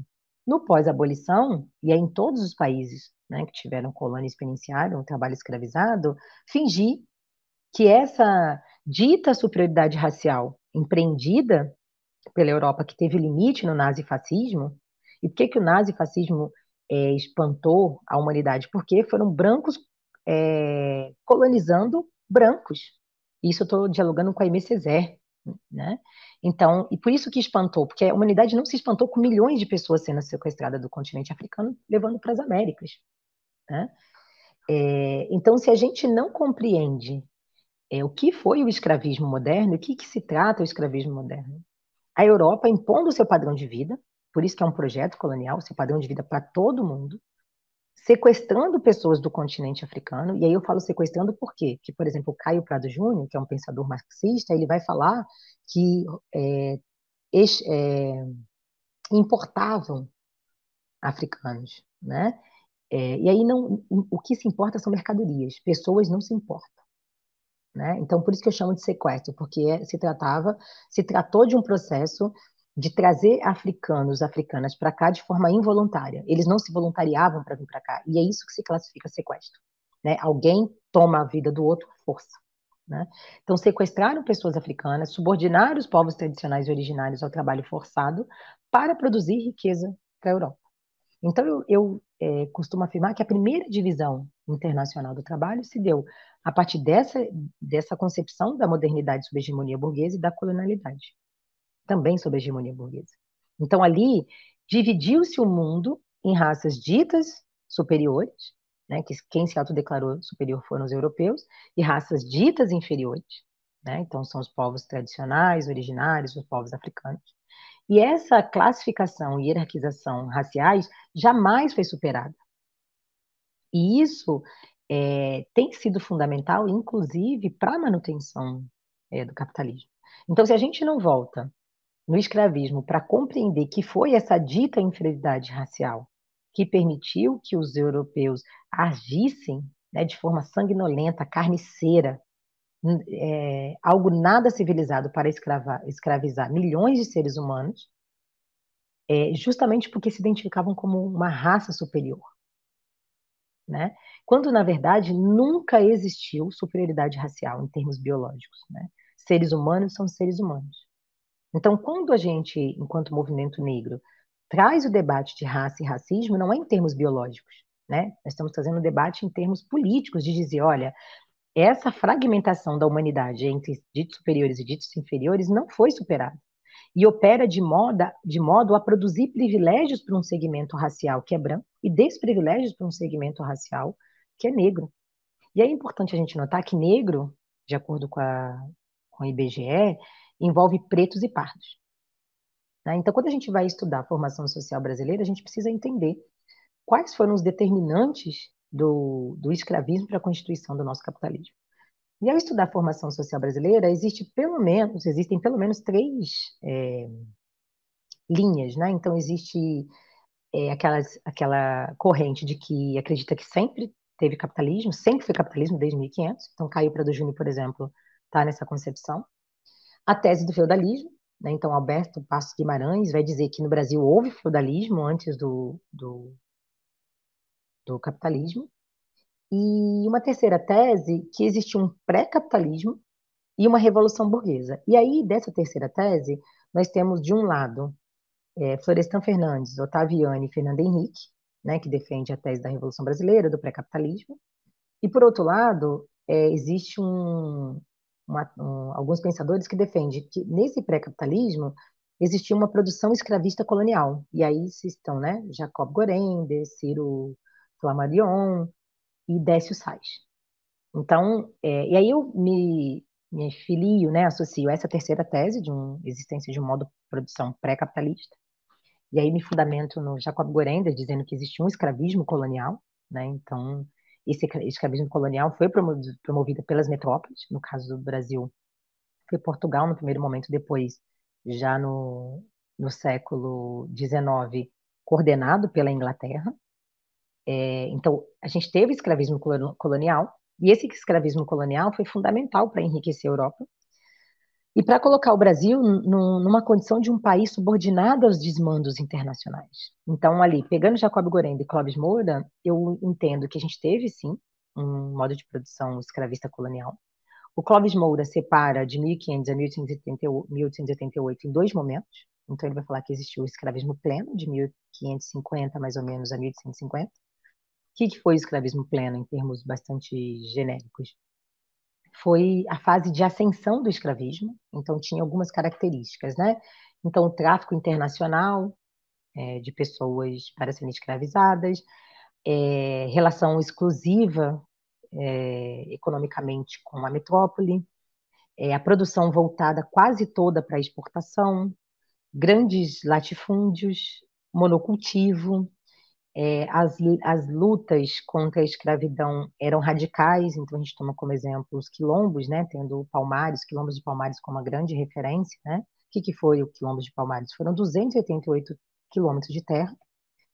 No pós-abolição, e é em todos os países né, que tiveram colônia experienciada, um trabalho escravizado, fingir que essa dita superioridade racial empreendida pela Europa, que teve limite no nazifascismo, e por que, que o nazifascismo é, espantou a humanidade, porque foram brancos é, colonizando brancos. Isso eu estou dialogando com a Aimé Césaire, né? Então, e por isso que espantou, porque a humanidade não se espantou com milhões de pessoas sendo sequestradas do continente africano, levando para as Américas. Né? É, então, se a gente não compreende é, o que foi o escravismo moderno, o que, que se trata o escravismo moderno, a Europa impondo o seu padrão de vida, por isso que é um projeto colonial, esse padrão de vida para todo mundo, sequestrando pessoas do continente africano, e aí eu falo sequestrando por quê? Porque, por exemplo, o Caio Prado Júnior, que é um pensador marxista, ele vai falar que é, é, importavam africanos, né? É, e aí não, o que se importa são mercadorias, pessoas não se importam. Né? Então, por isso que eu chamo de sequestro, porque é, se tratava, se tratou de um processo de trazer africanos, africanas para cá de forma involuntária. Eles não se voluntariavam para vir para cá. E é isso que se classifica sequestro. Né? Alguém toma a vida do outro força. Né? Então, sequestraram pessoas africanas, subordinaram os povos tradicionais e originários ao trabalho forçado para produzir riqueza para a Europa. Então, eu, eu é, costumo afirmar que a primeira divisão internacional do trabalho se deu a partir dessa, dessa concepção da modernidade sob hegemonia burguesa e da colonialidade também sob a hegemonia burguesa. Então, ali, dividiu-se o mundo em raças ditas superiores, né, que quem se autodeclarou superior foram os europeus, e raças ditas inferiores, né, então são os povos tradicionais, originários, os povos africanos. E essa classificação e hierarquização raciais jamais foi superada. E isso é, tem sido fundamental, inclusive, para a manutenção é, do capitalismo. Então, se a gente não volta no escravismo para compreender que foi essa dita inferioridade racial que permitiu que os europeus agissem né, de forma sanguinolenta, carniceira, é, algo nada civilizado para escravar, escravizar milhões de seres humanos, é, justamente porque se identificavam como uma raça superior. Né? Quando, na verdade, nunca existiu superioridade racial em termos biológicos. Né? Seres humanos são seres humanos. Então, quando a gente, enquanto movimento negro, traz o debate de raça e racismo, não é em termos biológicos, né? Nós estamos fazendo um debate em termos políticos, de dizer, olha, essa fragmentação da humanidade entre ditos superiores e ditos inferiores não foi superada e opera de, moda, de modo a produzir privilégios para um segmento racial que é branco e desprivilégios para um segmento racial que é negro. E é importante a gente notar que negro, de acordo com, a, com o IBGE, envolve pretos e pardos. Né? Então, quando a gente vai estudar a formação social brasileira, a gente precisa entender quais foram os determinantes do, do escravismo para a constituição do nosso capitalismo. E ao estudar a formação social brasileira, existe pelo menos, existem pelo menos três é, linhas, né? Então existe é, aquelas, aquela corrente de que acredita que sempre teve capitalismo, sempre foi capitalismo desde 1500. Então Caio Prado Júnior, por exemplo, está nessa concepção a tese do feudalismo. Né? Então, Alberto Passos Guimarães vai dizer que no Brasil houve feudalismo antes do, do, do capitalismo. E uma terceira tese, que existe um pré-capitalismo e uma revolução burguesa. E aí, dessa terceira tese, nós temos, de um lado, é, Florestan Fernandes, Otaviani e Fernando Henrique, né, que defende a tese da Revolução Brasileira, do pré-capitalismo. E, por outro lado, é, existe um, uma, um, alguns pensadores que defendem que nesse pré-capitalismo existia uma produção escravista colonial. E aí estão né, Jacob Gorender, Ciro Flammarion e Décio Sais. Então, é, e aí eu me, me filio, né, associo a essa terceira tese de um, existência de um modo de produção pré-capitalista. E aí me fundamento no Jacob Gorender, dizendo que existia um escravismo colonial, né? Então, esse escravismo colonial foi promovido pelas metrópoles, no caso do Brasil, foi Portugal no primeiro momento, depois, já no, no século XIX, coordenado pela Inglaterra. É, então, a gente teve escravismo colonial, e esse escravismo colonial foi fundamental para enriquecer a Europa, e para colocar o Brasil numa condição de um país subordinado aos desmandos internacionais. Então, ali, pegando Jacob Gorenda e Clóvis Moura, eu entendo que a gente teve, sim, um modo de produção escravista colonial. O Clóvis Moura separa de 1500 a 1888 em dois momentos. Então, ele vai falar que existiu o escravismo pleno, de 1550 mais ou menos a 1850. O que, que foi o escravismo pleno, em termos bastante genéricos? foi a fase de ascensão do escravismo, então tinha algumas características, né? Então, o tráfico internacional é, de pessoas para serem escravizadas, é, relação exclusiva é, economicamente com a metrópole, é, a produção voltada quase toda para exportação, grandes latifúndios, monocultivo, é, as, as lutas contra a escravidão eram radicais, então a gente toma como exemplo os quilombos, né, tendo Palmares, quilombos de Palmares como uma grande referência, né, o que, que foi o quilombo de Palmares? Foram 288 quilômetros de terra,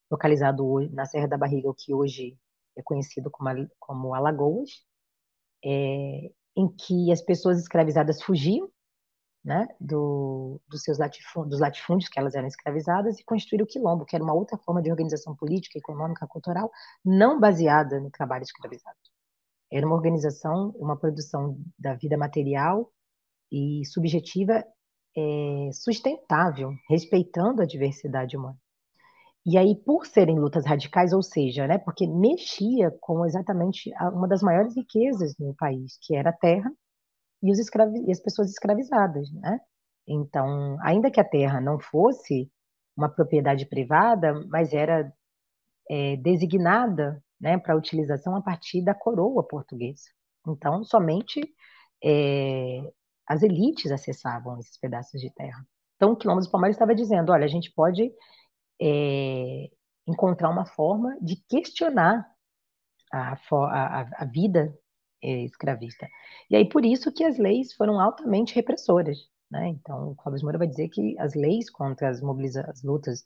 localizado na Serra da Barriga, o que hoje é conhecido como, como Alagoas, é, em que as pessoas escravizadas fugiam né, do, dos seus latifúndios, dos latifúndios, que elas eram escravizadas, e construir o quilombo, que era uma outra forma de organização política, econômica, cultural, não baseada no trabalho escravizado. Era uma organização, uma produção da vida material e subjetiva é, sustentável, respeitando a diversidade humana. E aí, por serem lutas radicais, ou seja, né, porque mexia com exatamente uma das maiores riquezas no país, que era a terra, e, os e as pessoas escravizadas, né? Então, ainda que a terra não fosse uma propriedade privada, mas era é, designada né, para utilização a partir da coroa portuguesa. Então, somente é, as elites acessavam esses pedaços de terra. Então, o Quilombo dos Palmares estava dizendo: olha, a gente pode é, encontrar uma forma de questionar a, a, a vida é, escravista. E aí por isso que as leis foram altamente repressoras, né? Então, o Clóvis Moura vai dizer que as leis contra as, mobiliza as lutas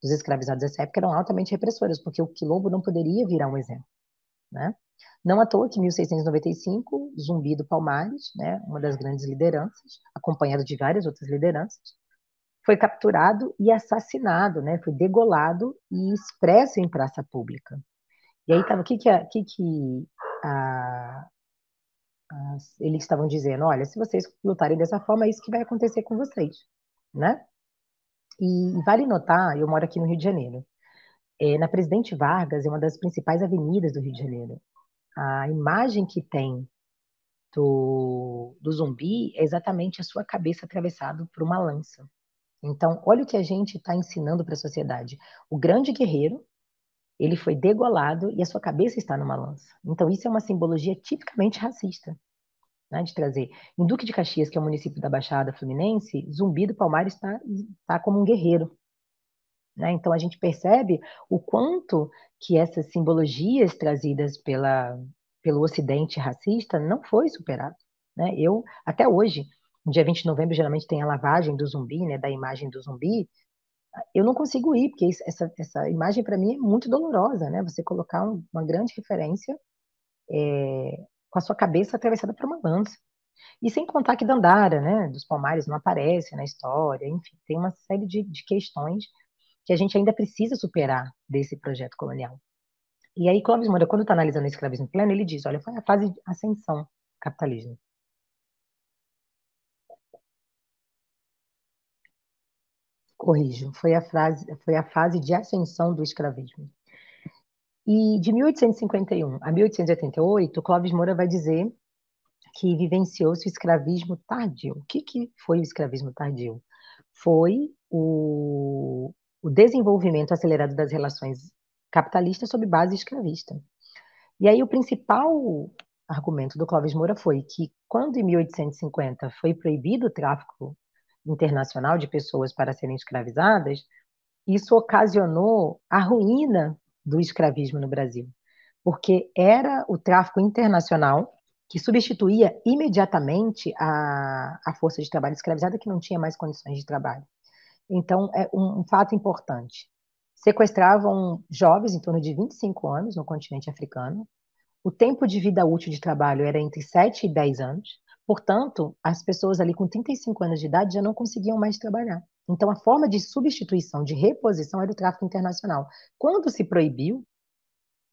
dos escravizados dessa época eram altamente repressoras, porque o quilombo não poderia virar um exemplo, né? Não à toa que em 1695, Zumbi do Palmares, né, uma das grandes lideranças, acompanhado de várias outras lideranças, foi capturado e assassinado, né, foi degolado e expresso em praça pública. E aí tava o que que, a, que, que a, a, eles estavam dizendo, olha, se vocês lutarem dessa forma, é isso que vai acontecer com vocês, né? E, e vale notar, eu moro aqui no Rio de Janeiro, é, na Presidente Vargas, é uma das principais avenidas do Rio de Janeiro. A imagem que tem do, do zumbi é exatamente a sua cabeça atravessada por uma lança. Então, olha o que a gente está ensinando para a sociedade. O grande guerreiro, ele foi degolado e a sua cabeça está numa lança. Então, isso é uma simbologia tipicamente racista. Né, de trazer. Em Duque de Caxias, que é o município da Baixada Fluminense, Zumbi do Palmares está tá como um guerreiro. Né? Então, a gente percebe o quanto que essas simbologias trazidas pela, pelo Ocidente racista não foi superado. Né? Eu, até hoje, no dia 20 de novembro, geralmente tem a lavagem do zumbi, né, da imagem do zumbi, eu não consigo ir, porque essa, essa imagem para mim é muito dolorosa, né? Você colocar um, uma grande referência é, com a sua cabeça atravessada por uma lança. E sem contar que Dandara, né, dos Palmares, não aparece na história, enfim, tem uma série de, de questões que a gente ainda precisa superar desse projeto colonial. E aí, Clóvis Moura, quando está analisando o escravismo pleno, ele diz: olha, foi a fase de ascensão do capitalismo. corrijo, foi a, frase, foi a fase de ascensão do escravismo. E de 1851 a 1888, Clóvis Moura vai dizer que vivenciou-se o escravismo tardio. O que, que foi o escravismo tardio? Foi o, o desenvolvimento acelerado das relações capitalistas sob base escravista. E aí o principal argumento do Clóvis Moura foi que quando em 1850 foi proibido o tráfico internacional de pessoas para serem escravizadas, isso ocasionou a ruína do escravismo no Brasil, porque era o tráfico internacional que substituía imediatamente a, a força de trabalho escravizada que não tinha mais condições de trabalho. Então, é um, um fato importante. Sequestravam jovens em torno de 25 anos no continente africano. O tempo de vida útil de trabalho era entre 7 e 10 anos. Portanto, as pessoas ali com 35 anos de idade já não conseguiam mais trabalhar. Então, a forma de substituição, de reposição, era o tráfico internacional. Quando se proibiu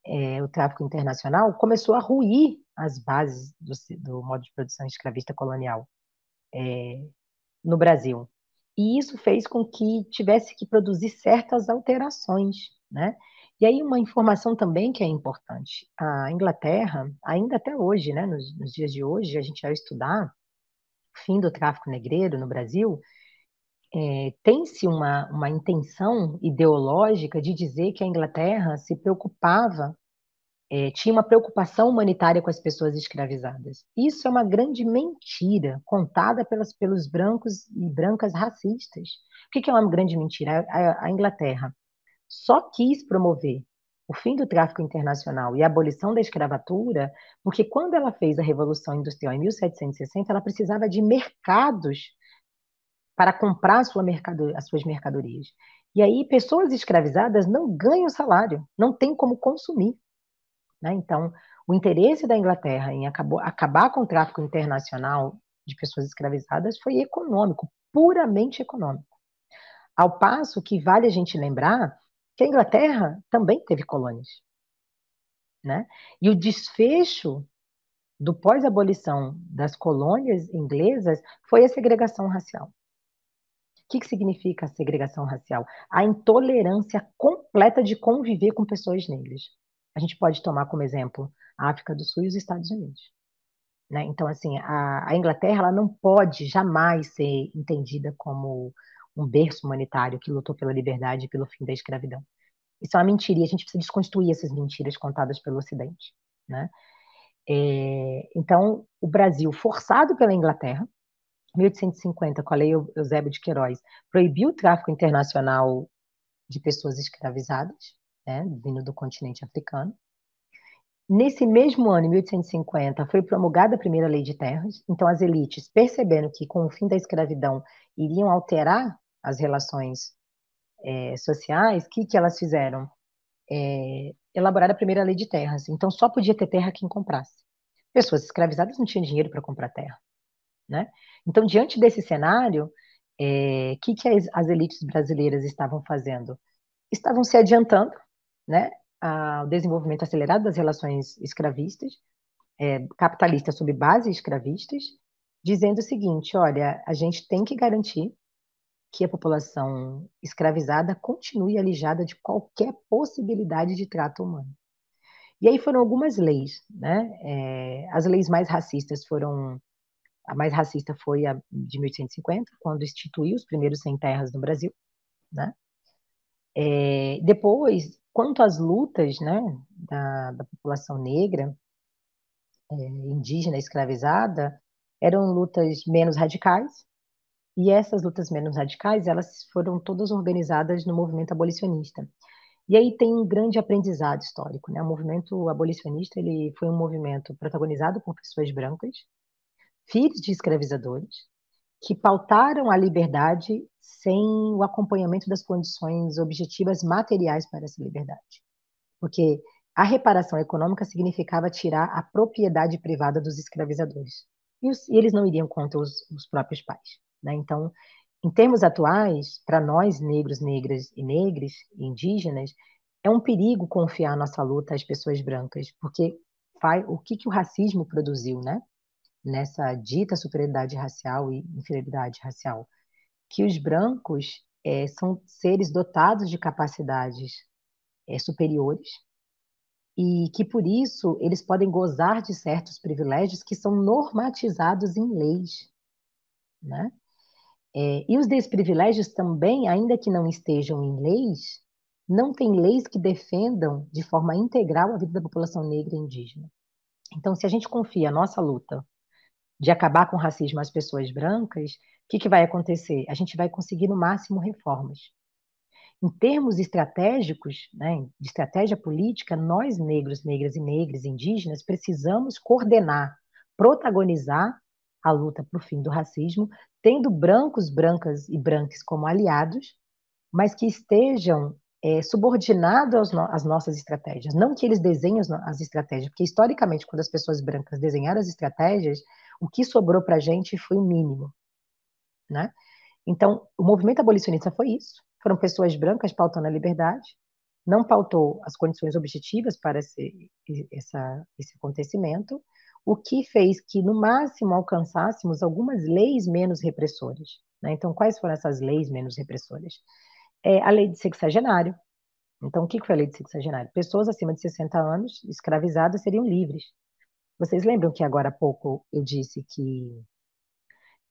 é, o tráfico internacional, começou a ruir as bases do, do modo de produção escravista colonial é, no Brasil. E isso fez com que tivesse que produzir certas alterações, né? E aí uma informação também que é importante. A Inglaterra, ainda até hoje, né, nos, nos dias de hoje, a gente vai estudar o fim do tráfico negreiro no Brasil, é, tem-se uma, uma intenção ideológica de dizer que a Inglaterra se preocupava, é, tinha uma preocupação humanitária com as pessoas escravizadas. Isso é uma grande mentira contada pelas, pelos brancos e brancas racistas. O que, que é uma grande mentira? A, é, a, é a Inglaterra só quis promover o fim do tráfico internacional e a abolição da escravatura, porque quando ela fez a Revolução Industrial em 1760, ela precisava de mercados para comprar sua as suas mercadorias. E aí, pessoas escravizadas não ganham salário, não tem como consumir. Né? Então, o interesse da Inglaterra em acabou, acabar com o tráfico internacional de pessoas escravizadas foi econômico, puramente econômico. Ao passo que vale a gente lembrar que a Inglaterra também teve colônias. Né? E o desfecho do pós-abolição das colônias inglesas foi a segregação racial. O que, que significa a segregação racial? A intolerância completa de conviver com pessoas negras. A gente pode tomar como exemplo a África do Sul e os Estados Unidos. Né? Então, assim, a, a Inglaterra ela não pode jamais ser entendida como um berço humanitário que lutou pela liberdade e pelo fim da escravidão. Isso é uma mentira e a gente precisa desconstruir essas mentiras contadas pelo Ocidente. Né? É, então, o Brasil, forçado pela Inglaterra, 1850, com a lei Eusébio de Queiroz, proibiu o tráfico internacional de pessoas escravizadas, né, vindo do continente africano. Nesse mesmo ano, 1850, foi promulgada a primeira lei de terras. Então, as elites, percebendo que com o fim da escravidão iriam alterar as relações é, sociais, o que, que elas fizeram? É, elaborar a primeira lei de terras. Então, só podia ter terra quem comprasse. Pessoas escravizadas não tinham dinheiro para comprar terra. Né? Então, diante desse cenário, o eh, é, que, que as, as, elites brasileiras estavam fazendo? Estavam se adiantando né, ao desenvolvimento acelerado das relações escravistas, é, capitalistas sob base escravistas, dizendo o seguinte: olha, a gente tem que garantir que a população escravizada continue alijada de qualquer possibilidade de trato humano. E aí foram algumas leis, né? É, as leis mais racistas foram a mais racista foi a de 1850, quando instituiu os primeiros sem terras no Brasil, né? É, depois, quanto às lutas, né, da, da população negra, é, indígena escravizada, eram lutas menos radicais, e essas lutas menos radicais, elas foram todas organizadas no movimento abolicionista. E aí tem um grande aprendizado histórico, né? O movimento abolicionista, ele foi um movimento protagonizado por pessoas brancas, filhos de escravizadores, que pautaram a liberdade sem o acompanhamento das condições objetivas materiais para essa liberdade. Porque a reparação econômica significava tirar a propriedade privada dos escravizadores. E, os, e eles não iriam contra os, os próprios pais. Né? Então, em termos atuais, para nós negros, negras e negres, indígenas, é um perigo confiar nossa luta às pessoas brancas, porque faz, o que, que o racismo produziu, né? Nessa dita superioridade racial e inferioridade racial, que os brancos é, são seres dotados de capacidades é, superiores e que por isso eles podem gozar de certos privilégios que são normatizados em leis, né? É, e os desprivilégios também, ainda que não estejam em leis, não tem leis que defendam de forma integral a vida da população negra e indígena. Então, se a gente confia a nossa luta de acabar com o racismo às pessoas brancas, o que, que vai acontecer? A gente vai conseguir, no máximo, reformas. Em termos estratégicos, né, de estratégia política, nós negros, negras e negres, indígenas, precisamos coordenar, protagonizar a luta para o fim do racismo, tendo brancos, brancas e brancos como aliados, mas que estejam é, subordinados no às nossas estratégias. Não que eles desenhem as estratégias, porque historicamente, quando as pessoas brancas desenharam as estratégias, o que sobrou para a gente foi o mínimo. Né? Então, o movimento abolicionista foi isso. Foram pessoas brancas pautando a liberdade, não pautou as condições objetivas para esse, essa, esse acontecimento, o que fez que, no máximo, alcançássemos algumas leis menos repressoras. Né? Então, quais foram essas leis menos repressoras? É, a lei de sexagenário. Então, o que foi a lei de sexagenário? Pessoas acima de 60 anos escravizadas seriam livres. Vocês lembram que agora há pouco eu disse que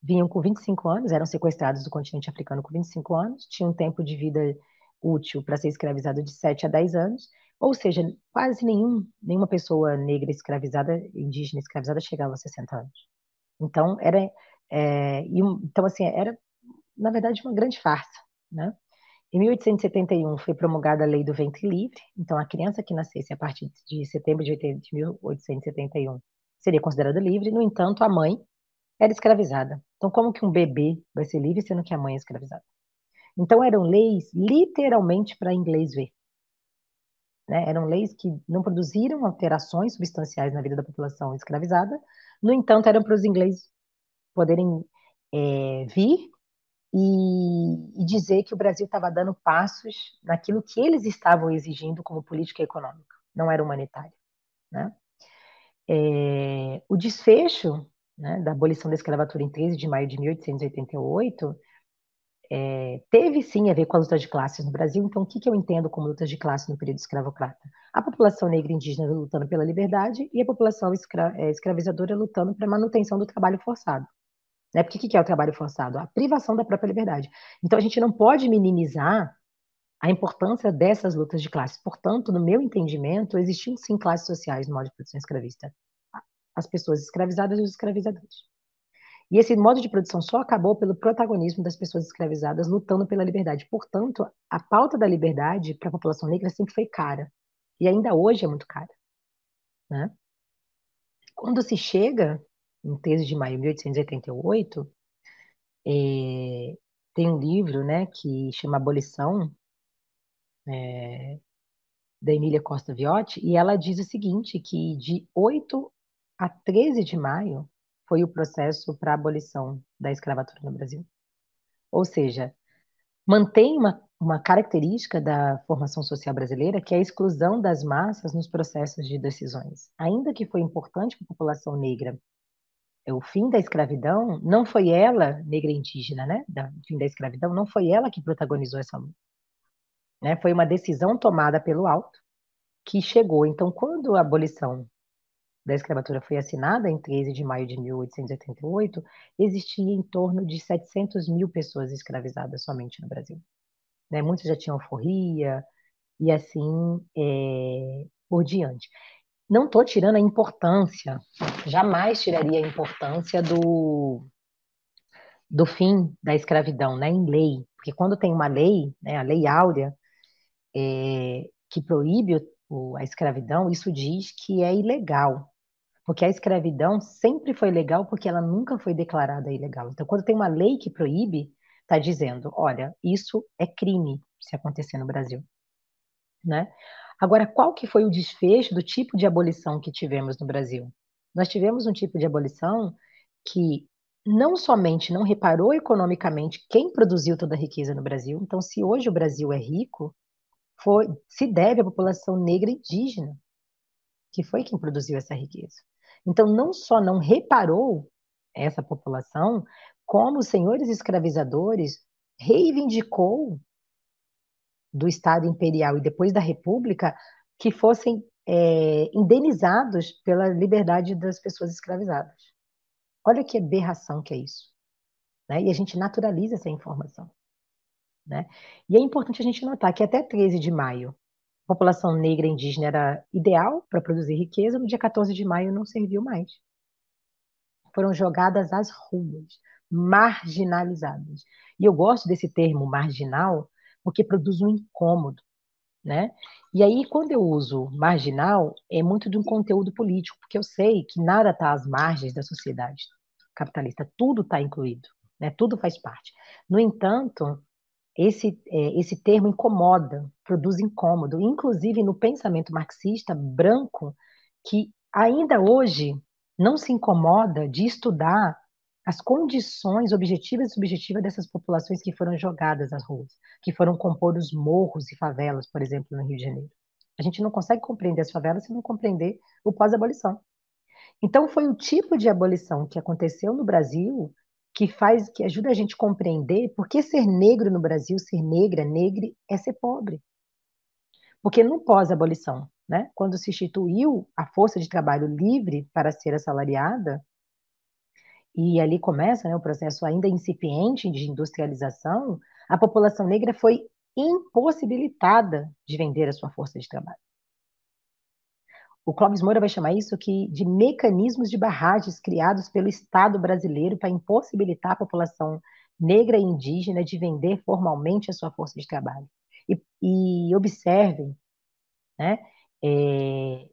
vinham com 25 anos, eram sequestrados do continente africano com 25 anos, tinham um tempo de vida útil para ser escravizado de 7 a 10 anos, ou seja, quase nenhum, nenhuma pessoa negra escravizada, indígena escravizada, chegava a 60 anos. Então, era. É, então, assim, era, na verdade, uma grande farsa. Né? Em 1871 foi promulgada a Lei do Ventre Livre, então a criança que nascesse a partir de setembro de 1871 seria considerada livre, no entanto, a mãe era escravizada. Então, como que um bebê vai ser livre sendo que a mãe é escravizada? Então, eram leis literalmente para inglês ver. Né? Eram leis que não produziram alterações substanciais na vida da população escravizada, no entanto, eram para os ingleses poderem é, vir e, e, dizer que o Brasil estava dando passos naquilo que eles estavam exigindo como política econômica, não era humanitária. Né? É, o desfecho né, da abolição da escravatura em 13 de maio de 1888 é, teve sim a ver com a luta de classes no Brasil. Então, o que, que eu entendo como luta de classe no período escravocrata? A população negra indígena lutando pela liberdade e a população escra é, escravizadora lutando para manutenção do trabalho forçado. Né? Porque o que, que é o trabalho forçado? A privação da própria liberdade. Então, a gente não pode minimizar a importância dessas lutas de classes. Portanto, no meu entendimento, existiam sim classes sociais no modo de produção escravista. As pessoas escravizadas e os escravizadores. E esse modo de produção só acabou pelo protagonismo das pessoas escravizadas lutando pela liberdade. Portanto, a pauta da liberdade para a população negra sempre foi cara. E ainda hoje é muito cara. Né? Quando se chega, em 13 de maio de 1888, é, tem um livro né, que chama Abolição, é, da Emília Costa Viotti, e ela diz o seguinte, que de 8 a 13 de maio foi o processo para a abolição da escravatura no Brasil. Ou seja, mantém uma, uma característica da formação social brasileira, que é a exclusão das massas nos processos de decisões. Ainda que foi importante para a população negra é, o fim da escravidão, não foi ela, negra indígena, né? Da, fim da escravidão, não foi ela que protagonizou essa luta. Né? Foi uma decisão tomada pelo alto que chegou. Então, quando a abolição da escravatura foi assinada em 13 de maio de 1888, existia em torno de 700 mil pessoas escravizadas somente no Brasil. Né? Muitos já tinham alforria e assim é, por diante. Não estou tirando a importância, jamais tiraria a importância do, do fim da escravidão né, em lei, porque quando tem uma lei, né, a Lei Áurea, é, que proíbe o, a escravidão, isso diz que é ilegal. Porque a escravidão sempre foi legal porque ela nunca foi declarada ilegal. Então, quando tem uma lei que proíbe, está dizendo, olha, isso é crime se acontecer no Brasil, né? Agora, qual que foi o desfecho do tipo de abolição que tivemos no Brasil? Nós tivemos um tipo de abolição que não somente não reparou economicamente quem produziu toda a riqueza no Brasil, então se hoje o Brasil é rico, foi, se deve à população negra indígena, que foi quem produziu essa riqueza. Então, não só não reparou essa população, como os senhores escravizadores reivindicou do Estado Imperial e depois da República que fossem é, indenizados pela liberdade das pessoas escravizadas. Olha que aberração que é isso. Né? E a gente naturaliza essa informação. Né? E é importante a gente notar que até 13 de maio a população negra e indígena era ideal para produzir riqueza, no dia 14 de maio não serviu mais. Foram jogadas às ruas, marginalizadas. E eu gosto desse termo marginal porque produz um incômodo, né? E aí quando eu uso marginal é muito de um conteúdo político, porque eu sei que nada está às margens da sociedade capitalista, tudo está incluído, né? Tudo faz parte. No entanto, esse, é, esse termo incomoda, produz incômodo, inclusive no pensamento marxista branco, que ainda hoje não se incomoda de estudar as condições objetivas e subjetivas dessas populações que foram jogadas às ruas, que foram compor os morros e favelas, por exemplo, no Rio de Janeiro. A gente não consegue compreender as favelas se não compreender o pós-abolição. Então, foi o tipo de abolição que aconteceu no Brasil que faz, que ajuda a gente a compreender por que ser negro no Brasil, ser negra, negre, é ser pobre. Porque no pós-abolição, né, quando se instituiu a força de trabalho livre para ser assalariada, e ali começa né, o processo ainda incipiente de industrialização, a população negra foi impossibilitada de vender a sua força de trabalho. O Clóvis Moura vai chamar isso que de mecanismos de barragens criados pelo Estado brasileiro para impossibilitar a população negra e indígena de vender formalmente a sua força de trabalho. E, e observem né, é,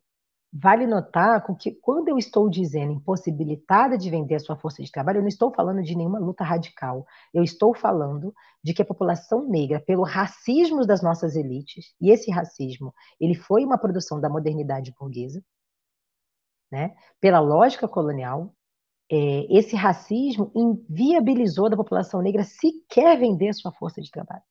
Vale notar que quando eu estou dizendo impossibilitada de vender a sua força de trabalho, eu não estou falando de nenhuma luta radical. Eu estou falando de que a população negra, pelo racismo das nossas elites, e esse racismo, ele foi uma produção da modernidade burguesa, né? Pela lógica colonial, é, esse racismo inviabilizou da população negra sequer vender a sua força de trabalho.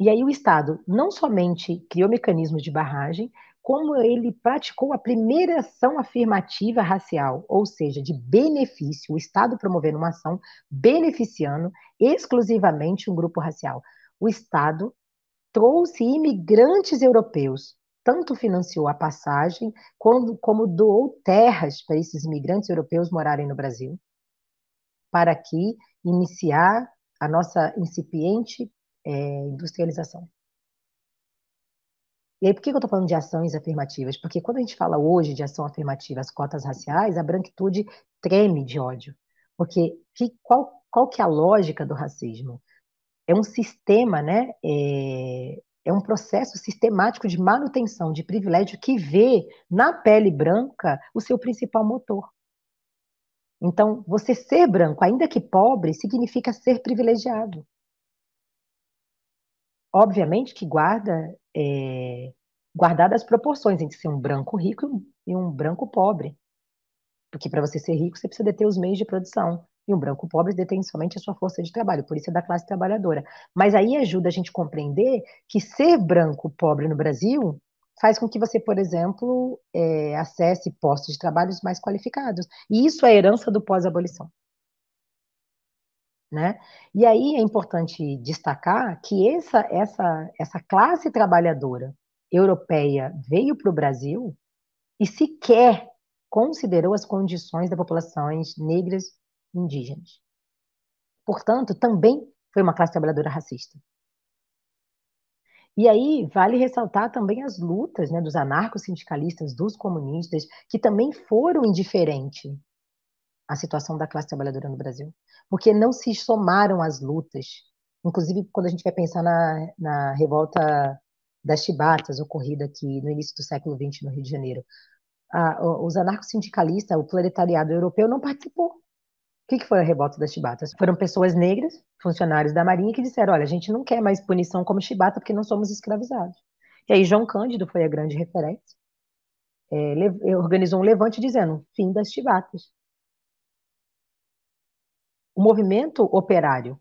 E aí o Estado não somente criou mecanismos de barragem, como ele praticou a primeira ação afirmativa racial, ou seja, de benefício, o Estado promovendo uma ação beneficiando exclusivamente um grupo racial. O Estado trouxe imigrantes europeus, tanto financiou a passagem, como, como doou terras para esses imigrantes europeus morarem no Brasil, para que iniciar a nossa incipiente é, industrialização. E aí, por que eu estou falando de ações afirmativas? Porque quando a gente fala hoje de ação afirmativa, as cotas raciais, a branquitude treme de ódio. Porque que, qual, qual que é a lógica do racismo? É um sistema, né? É, é um processo sistemático de manutenção de privilégio que vê na pele branca o seu principal motor. Então, você ser branco, ainda que pobre, significa ser privilegiado obviamente que guarda é, guardadas as proporções entre ser um branco rico e um branco pobre. Porque para você ser rico, você precisa deter os meios de produção. E um branco pobre detém somente a sua força de trabalho, por isso é da classe trabalhadora. Mas aí ajuda a gente compreender que ser branco pobre no Brasil faz com que você, por exemplo, é, acesse postos de trabalhos mais qualificados. E isso é herança do pós-abolição. Né? E aí é importante destacar que essa, essa, essa classe trabalhadora europeia veio para o Brasil e sequer considerou as condições das populações negras e indígenas. Portanto, também foi uma classe trabalhadora racista. E aí vale ressaltar também as lutas né, dos anarcosindicalistas, dos comunistas, que também foram indiferentes a situação da classe trabalhadora no Brasil, porque não se somaram as lutas. Inclusive, quando a gente vai pensar na, na revolta das chibatas ocorrida aqui no início do século XX no Rio de Janeiro, a, os sindicalistas o proletariado europeu não participou. O que, que foi a revolta das chibatas? Foram pessoas negras, funcionários da Marinha, que disseram: olha, a gente não quer mais punição como chibata porque não somos escravizados. E aí, João Cândido foi a grande referência. É, organizou um levante dizendo fim das chibatas o movimento operário,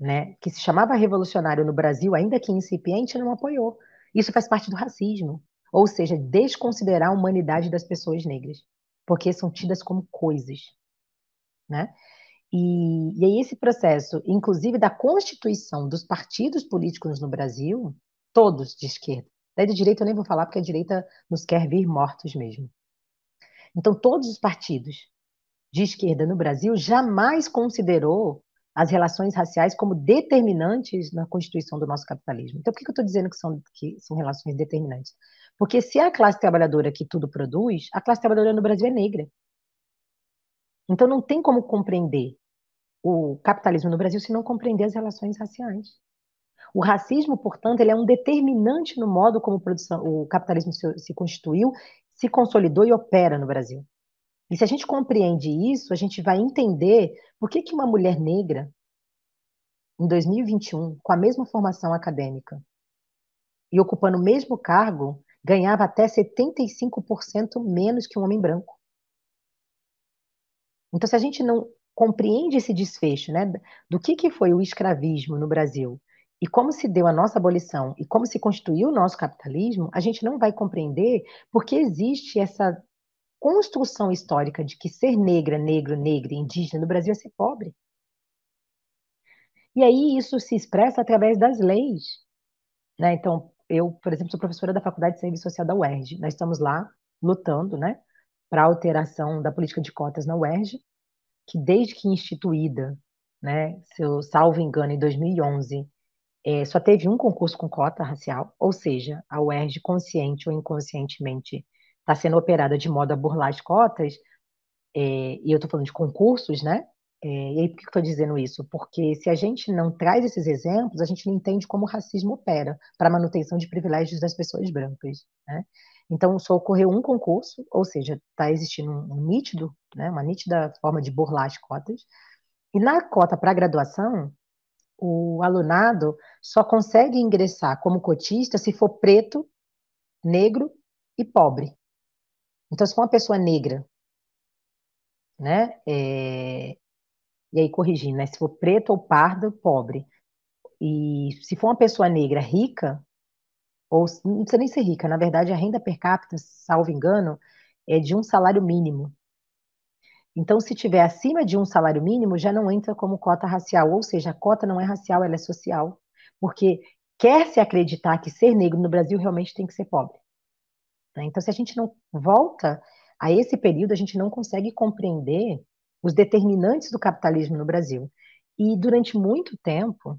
né, que se chamava revolucionário no Brasil, ainda que incipiente, não apoiou. Isso faz parte do racismo, ou seja, desconsiderar a humanidade das pessoas negras, porque são tidas como coisas, né? E, e aí esse processo, inclusive da constituição dos partidos políticos no Brasil, todos de esquerda, daí de direita eu nem vou falar porque a direita nos quer vir mortos mesmo. Então todos os partidos de esquerda no Brasil jamais considerou as relações raciais como determinantes na constituição do nosso capitalismo. Então, por que eu estou dizendo que são, que são relações determinantes? Porque se é a classe trabalhadora que tudo produz, a classe trabalhadora no Brasil é negra. Então, não tem como compreender o capitalismo no Brasil se não compreender as relações raciais. O racismo, portanto, ele é um determinante no modo como produção, o capitalismo se, se constituiu, se consolidou e opera no Brasil. E se a gente compreende isso, a gente vai entender por que, que uma mulher negra, em 2021, com a mesma formação acadêmica e ocupando o mesmo cargo, ganhava até 75% menos que um homem branco. Então, se a gente não compreende esse desfecho, né, do que, que foi o escravismo no Brasil e como se deu a nossa abolição e como se constituiu o nosso capitalismo, a gente não vai compreender porque existe essa construção histórica de que ser negra, negro, negra, indígena no Brasil é ser pobre. E aí isso se expressa através das leis. Né? Então, eu, por exemplo, sou professora da Faculdade de Serviço Social da UERJ. Nós estamos lá lutando né, para a alteração da política de cotas na UERJ, que desde que instituída, né, se eu salvo engano, em 2011, é, só teve um concurso com cota racial, ou seja, a UERJ consciente ou inconscientemente está sendo operada de modo a burlar as cotas, é, e eu estou falando de concursos, né? É, e aí, por que eu estou dizendo isso? Porque se a gente não traz esses exemplos, a gente não entende como o racismo opera para a manutenção de privilégios das pessoas brancas. Né? Então, só ocorreu um concurso, ou seja, está existindo um, um nítido, né, uma nítida forma de burlar as cotas. E na cota para graduação, o alunado só consegue ingressar como cotista se for preto, negro e pobre. Então, se for uma pessoa negra, né? É... E aí, corrigindo, né? Se for preto ou pardo, pobre. E se for uma pessoa negra rica, ou não precisa nem ser rica, na verdade, a renda per capita, salvo engano, é de um salário mínimo. Então, se tiver acima de um salário mínimo, já não entra como cota racial, ou seja, a cota não é racial, ela é social, porque quer se acreditar que ser negro no Brasil realmente tem que ser pobre. Né? Então, se a gente não volta a esse período, a gente não consegue compreender os determinantes do capitalismo no Brasil. E durante muito tempo,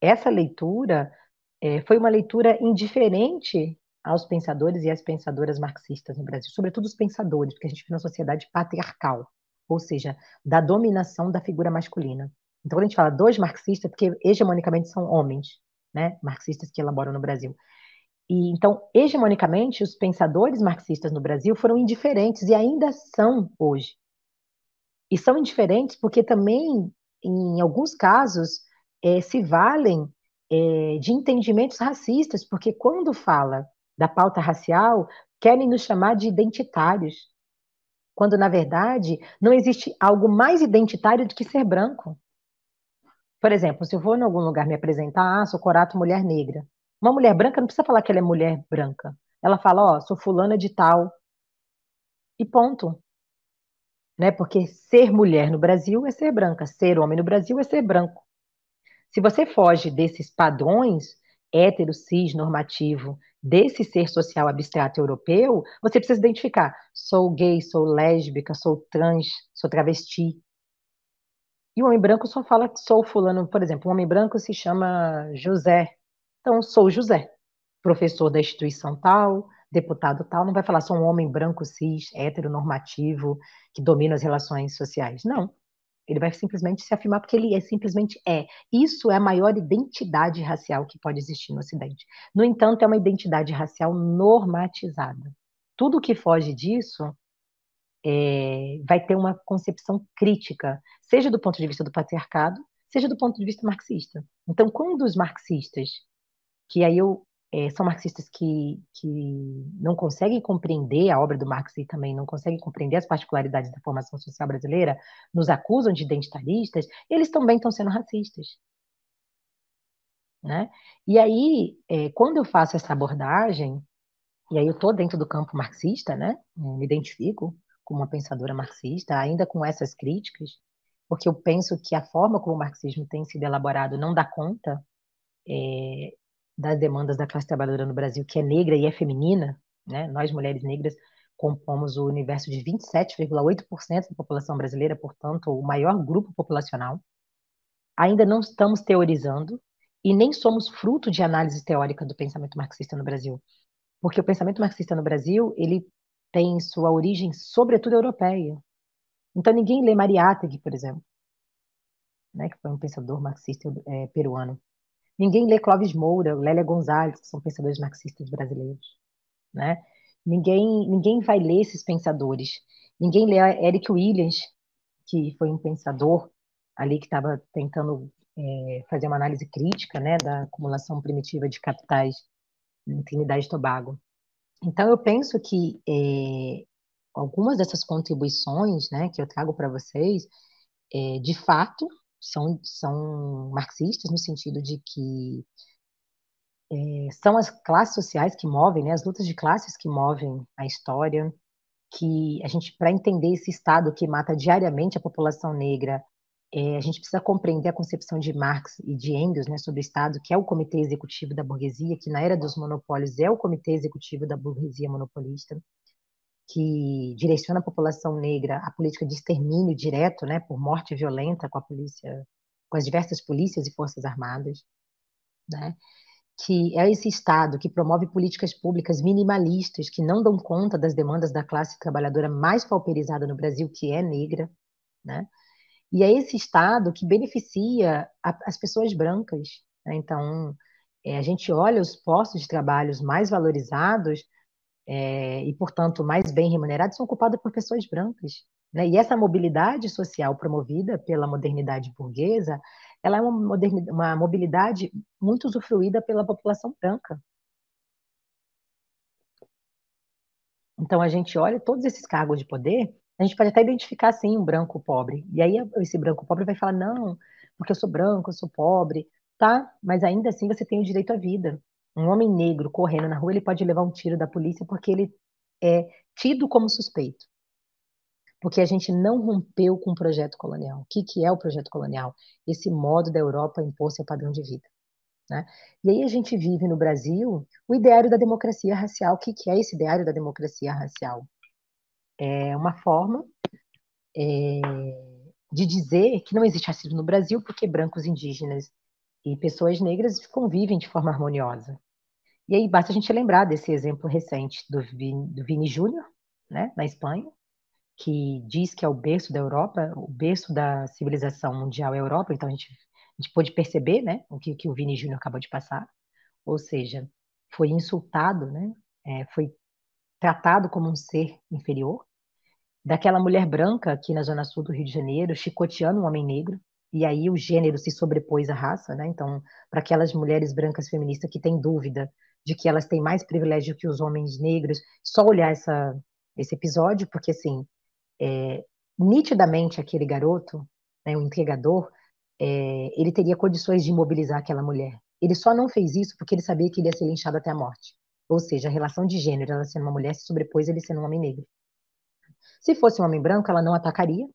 essa leitura é, foi uma leitura indiferente aos pensadores e às pensadoras marxistas no Brasil, sobretudo os pensadores, porque a gente vive numa sociedade patriarcal, ou seja, da dominação da figura masculina. Então, quando a gente fala dois marxistas, é porque hegemonicamente são homens, né, marxistas que elaboram no Brasil. E então, hegemonicamente, os pensadores marxistas no Brasil foram indiferentes e ainda são hoje. E são indiferentes porque também, em alguns casos, é, se valem é, de entendimentos racistas, porque quando fala da pauta racial, querem nos chamar de identitários, quando na verdade não existe algo mais identitário do que ser branco. Por exemplo, se eu vou em algum lugar me apresentar, ah, sou corato mulher negra. Uma mulher branca não precisa falar que ela é mulher branca. Ela fala, ó, oh, sou fulana de tal. E ponto. Né? Porque ser mulher no Brasil é ser branca, ser homem no Brasil é ser branco. Se você foge desses padrões hétero, cis, normativo, desse ser social abstrato europeu, você precisa identificar: sou gay, sou lésbica, sou trans, sou travesti. E o homem branco só fala que sou fulano. Por exemplo, o homem branco se chama José, então, sou José, professor da instituição tal, deputado tal, não vai falar sou um homem branco, cis, heteronormativo, que domina as relações sociais. Não. Ele vai simplesmente se afirmar porque ele é, simplesmente é. Isso é a maior identidade racial que pode existir no Ocidente. No entanto, é uma identidade racial normatizada. Tudo que foge disso é, vai ter uma concepção crítica, seja do ponto de vista do patriarcado, seja do ponto de vista marxista. Então, quando os marxistas que aí eu é, são marxistas que, que não conseguem compreender a obra do Marx e também não conseguem compreender as particularidades da formação social brasileira, nos acusam de identitaristas, eles também estão sendo racistas. Né? E aí, é, quando eu faço essa abordagem, e aí eu estou dentro do campo marxista, né? É, me identifico como uma pensadora marxista, ainda com essas críticas, porque eu penso que a forma como o marxismo tem sido elaborado não dá conta é, das demandas da classe trabalhadora no Brasil, que é negra e é feminina, né? nós mulheres negras compomos o universo de 27,8% da população brasileira, portanto, o maior grupo populacional. Ainda não estamos teorizando e nem somos fruto de análise teórica do pensamento marxista no Brasil, porque o pensamento marxista no Brasil ele tem sua origem sobretudo europeia. Então ninguém lê Mariátegui, por exemplo, né, que foi um pensador marxista é, peruano. Ninguém lê Clóvis Moura, Lélia Gonzalez, que são pensadores marxistas brasileiros, né? Ninguém, ninguém vai ler esses pensadores. Ninguém lê Eric Williams, que foi um pensador ali que estava tentando é, fazer uma análise crítica, né, da acumulação primitiva de capitais em Trinidade e Tobago. Então eu penso que é, algumas dessas contribuições, né, que eu trago para vocês, é, de fato são, são marxistas no sentido de que é, são as classes sociais que movem, né, as lutas de classes que movem a história, que a gente, para entender esse Estado que mata diariamente a população negra, é, a gente precisa compreender a concepção de Marx e de Engels né, sobre o Estado, que é o comitê executivo da burguesia, que na era dos monopólios é o comitê executivo da burguesia monopolista que direciona a população negra à política de extermínio direto, né, por morte violenta com a polícia, com as diversas polícias e forças armadas, né, que é esse Estado que promove políticas públicas minimalistas que não dão conta das demandas da classe trabalhadora mais pauperizada no Brasil, que é negra, né, e é esse Estado que beneficia a, as pessoas brancas. Né? Então, é, a gente olha os postos de trabalho mais valorizados é, e, portanto, mais bem remunerados, são ocupadas por pessoas brancas. Né? E essa mobilidade social promovida pela modernidade burguesa, ela é uma, uma mobilidade muito usufruída pela população branca. Então, a gente olha todos esses cargos de poder, a gente pode até identificar, sim, um branco pobre. E aí, esse branco pobre vai falar, não, porque eu sou branco, eu sou pobre, tá? Mas ainda assim, você tem o direito à vida um homem negro correndo na rua, ele pode levar um tiro da polícia porque ele é tido como suspeito. Porque a gente não rompeu com o projeto colonial. O que, que é o projeto colonial? Esse modo da Europa impor seu padrão de vida. Né? E aí a gente vive no Brasil o ideário da democracia racial. O que, que é esse ideário da democracia racial? É uma forma é, de dizer que não existe racismo no Brasil porque brancos, indígenas e pessoas negras convivem de forma harmoniosa. E aí basta a gente lembrar desse exemplo recente do Vini, do Vini Júnior, né, na Espanha, que diz que é o berço da Europa, o berço da civilização mundial é a Europa, então a gente, a gente pôde perceber né, o que, que o Vini Júnior acabou de passar, ou seja, foi insultado, né, é, foi tratado como um ser inferior, daquela mulher branca aqui na zona sul do Rio de Janeiro, chicoteando um homem negro, e aí o gênero se sobrepôs à raça, né? Então, para aquelas mulheres brancas feministas que têm dúvida de que elas têm mais privilégio que os homens negros, só olhar essa, esse episódio, porque assim, é, nitidamente aquele garoto, né, o entregador, é, ele teria condições de mobilizar aquela mulher. Ele só não fez isso porque ele sabia que ele ia ser linchado até a morte. Ou seja, a relação de gênero, ela sendo uma mulher, se sobrepôs a ele sendo um homem negro. Se fosse um homem branco, ela não atacaria.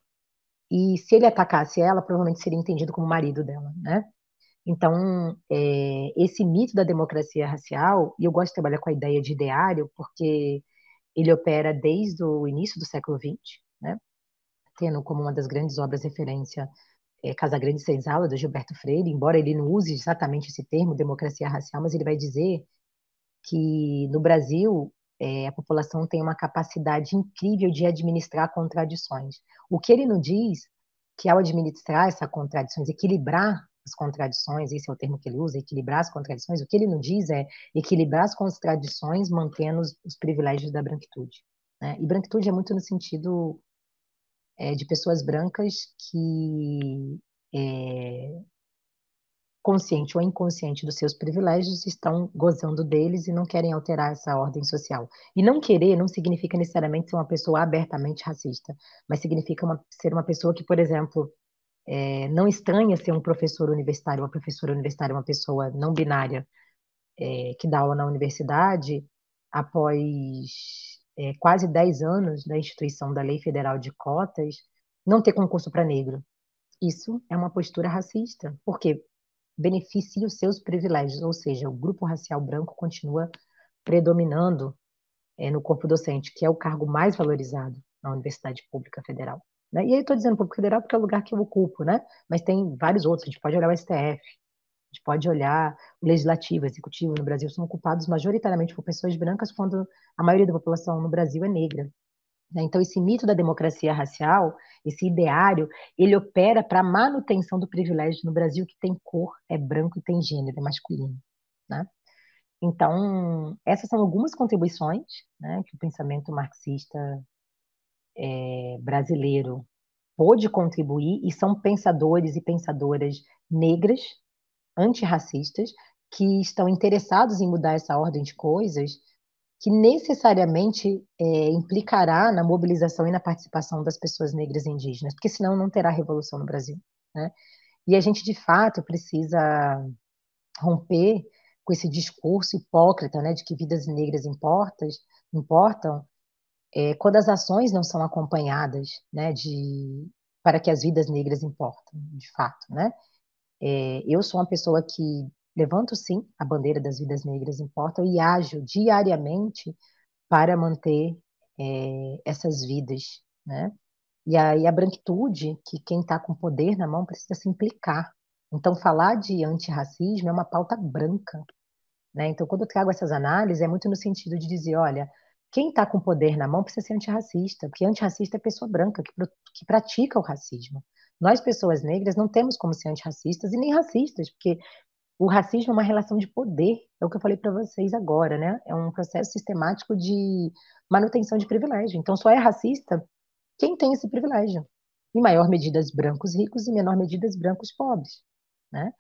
E se ele atacasse ela, provavelmente seria entendido como marido dela, né? Então, é, esse mito da democracia racial, e eu gosto de trabalhar com a ideia de ideário, porque ele opera desde o início do século XX, né? tendo como uma das grandes obras referência é, e Senzala, do Gilberto Freire, embora ele não use exatamente esse termo, democracia racial, mas ele vai dizer que no Brasil é, a população tem uma capacidade incrível de administrar contradições. O que ele não diz que ao administrar essas contradições, equilibrar as contradições, esse é o termo que ele usa, equilibrar as contradições. O que ele não diz é equilibrar as contradições mantendo os, os privilégios da branquitude. Né? E branquitude é muito no sentido é, de pessoas brancas que, é, consciente ou inconsciente dos seus privilégios, estão gozando deles e não querem alterar essa ordem social. E não querer não significa necessariamente ser uma pessoa abertamente racista, mas significa uma, ser uma pessoa que, por exemplo, é, não estranha ser um professor universitário, uma professora universitária, uma pessoa não binária é, que dá aula na universidade após é, quase 10 anos da instituição da Lei Federal de Cotas, não ter concurso para negro. Isso é uma postura racista, porque beneficia os seus privilégios, ou seja, o grupo racial branco continua predominando é, no corpo docente, que é o cargo mais valorizado na Universidade Pública Federal. Né? E aí estou dizendo público federal é porque é o lugar que eu ocupo, né? Mas tem vários outros, a gente pode olhar o STF, a gente pode olhar o legislativo, o executivo no Brasil, são ocupados majoritariamente por pessoas brancas quando a maioria da população no Brasil é negra. Né? Então esse mito da democracia racial, esse ideário, ele opera para a manutenção do privilégio no Brasil que tem cor, é branco e tem gênero, é masculino. Né? Então, essas são algumas contribuições né, que o pensamento marxista é, brasileiro pôde contribuir e são pensadores e pensadoras negras, antirracistas, que estão interessados em mudar essa ordem de coisas, que necessariamente é, implicará na mobilização e na participação das pessoas negras e indígenas, porque senão não terá revolução no Brasil. Né? E a gente, de fato, precisa romper com esse discurso hipócrita né, de que vidas negras importas, importam, é, quando as ações não são acompanhadas né, de, para que as vidas negras importem, de fato. Né? É, eu sou uma pessoa que levanto, sim, a bandeira das vidas negras importam e ajo diariamente para manter é, essas vidas. Né? E aí a branquitude, que quem está com poder na mão precisa se implicar. Então, falar de antirracismo é uma pauta branca. Né? Então, quando eu trago essas análises, é muito no sentido de dizer, olha, quem está com poder na mão precisa ser antirracista, porque antirracista é pessoa branca que, que pratica o racismo. Nós, pessoas negras, não temos como ser antirracistas e nem racistas, porque o racismo é uma relação de poder, é o que eu falei para vocês agora, né? É um processo sistemático de manutenção de privilégio. Então, só é racista quem tem esse privilégio. Em maior medida, brancos ricos e menor medida, brancos pobres, né?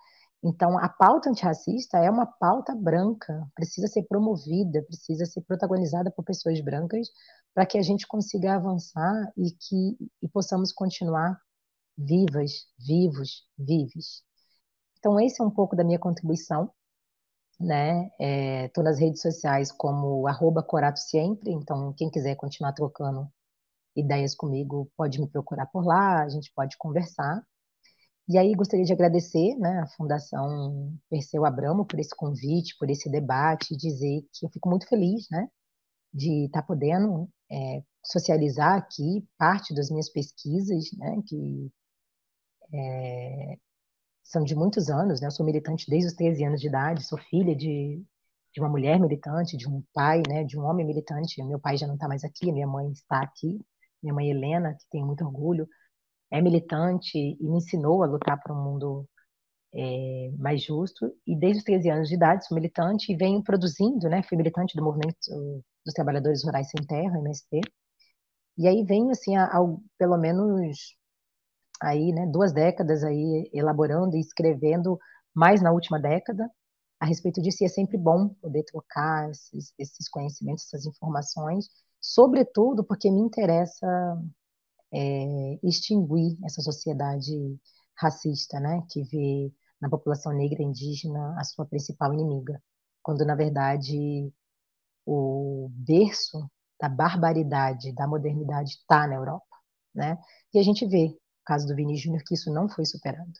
Então, a pauta antirracista é uma pauta branca, precisa ser promovida, precisa ser protagonizada por pessoas brancas, para que a gente consiga avançar e que e possamos continuar vivas, vivos, vives. Então, esse é um pouco da minha contribuição. Né? Estou é, nas redes sociais como arroba Corato Sempre, então quem quiser continuar trocando ideias comigo pode me procurar por lá, a gente pode conversar. E aí gostaria de agradecer né, à Fundação Perseu Abramo por esse convite, por esse debate, e dizer que eu fico muito feliz né, de estar tá podendo é, socializar aqui parte das minhas pesquisas, né, que é, são de muitos anos. Né, eu sou militante desde os 13 anos de idade, sou filha de, de uma mulher militante, de um pai, né, de um homem militante. Meu pai já não está mais aqui, minha mãe está aqui, minha mãe Helena, que tenho muito orgulho é militante e me ensinou a lutar para um mundo é, mais justo. E desde os 13 anos de idade sou militante e venho produzindo, né? Fui militante do movimento dos trabalhadores rurais sem terra, MST. E aí venho assim, ao, pelo menos aí, né, duas décadas aí elaborando e escrevendo mais na última década a respeito disso. E é sempre bom poder trocar esses, esses conhecimentos, essas informações, sobretudo porque me interessa é, extinguir essa sociedade racista, né, que vê na população negra e indígena a sua principal inimiga, quando na verdade o berço da barbaridade, da modernidade está na Europa, né? E a gente vê, no caso do Vini Júnior, que isso não foi superado.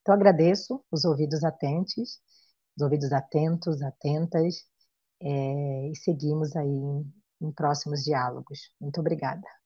Então agradeço os ouvidos atentos, os ouvidos atentos, atentas, é, e seguimos aí em, em próximos diálogos. Muito obrigada.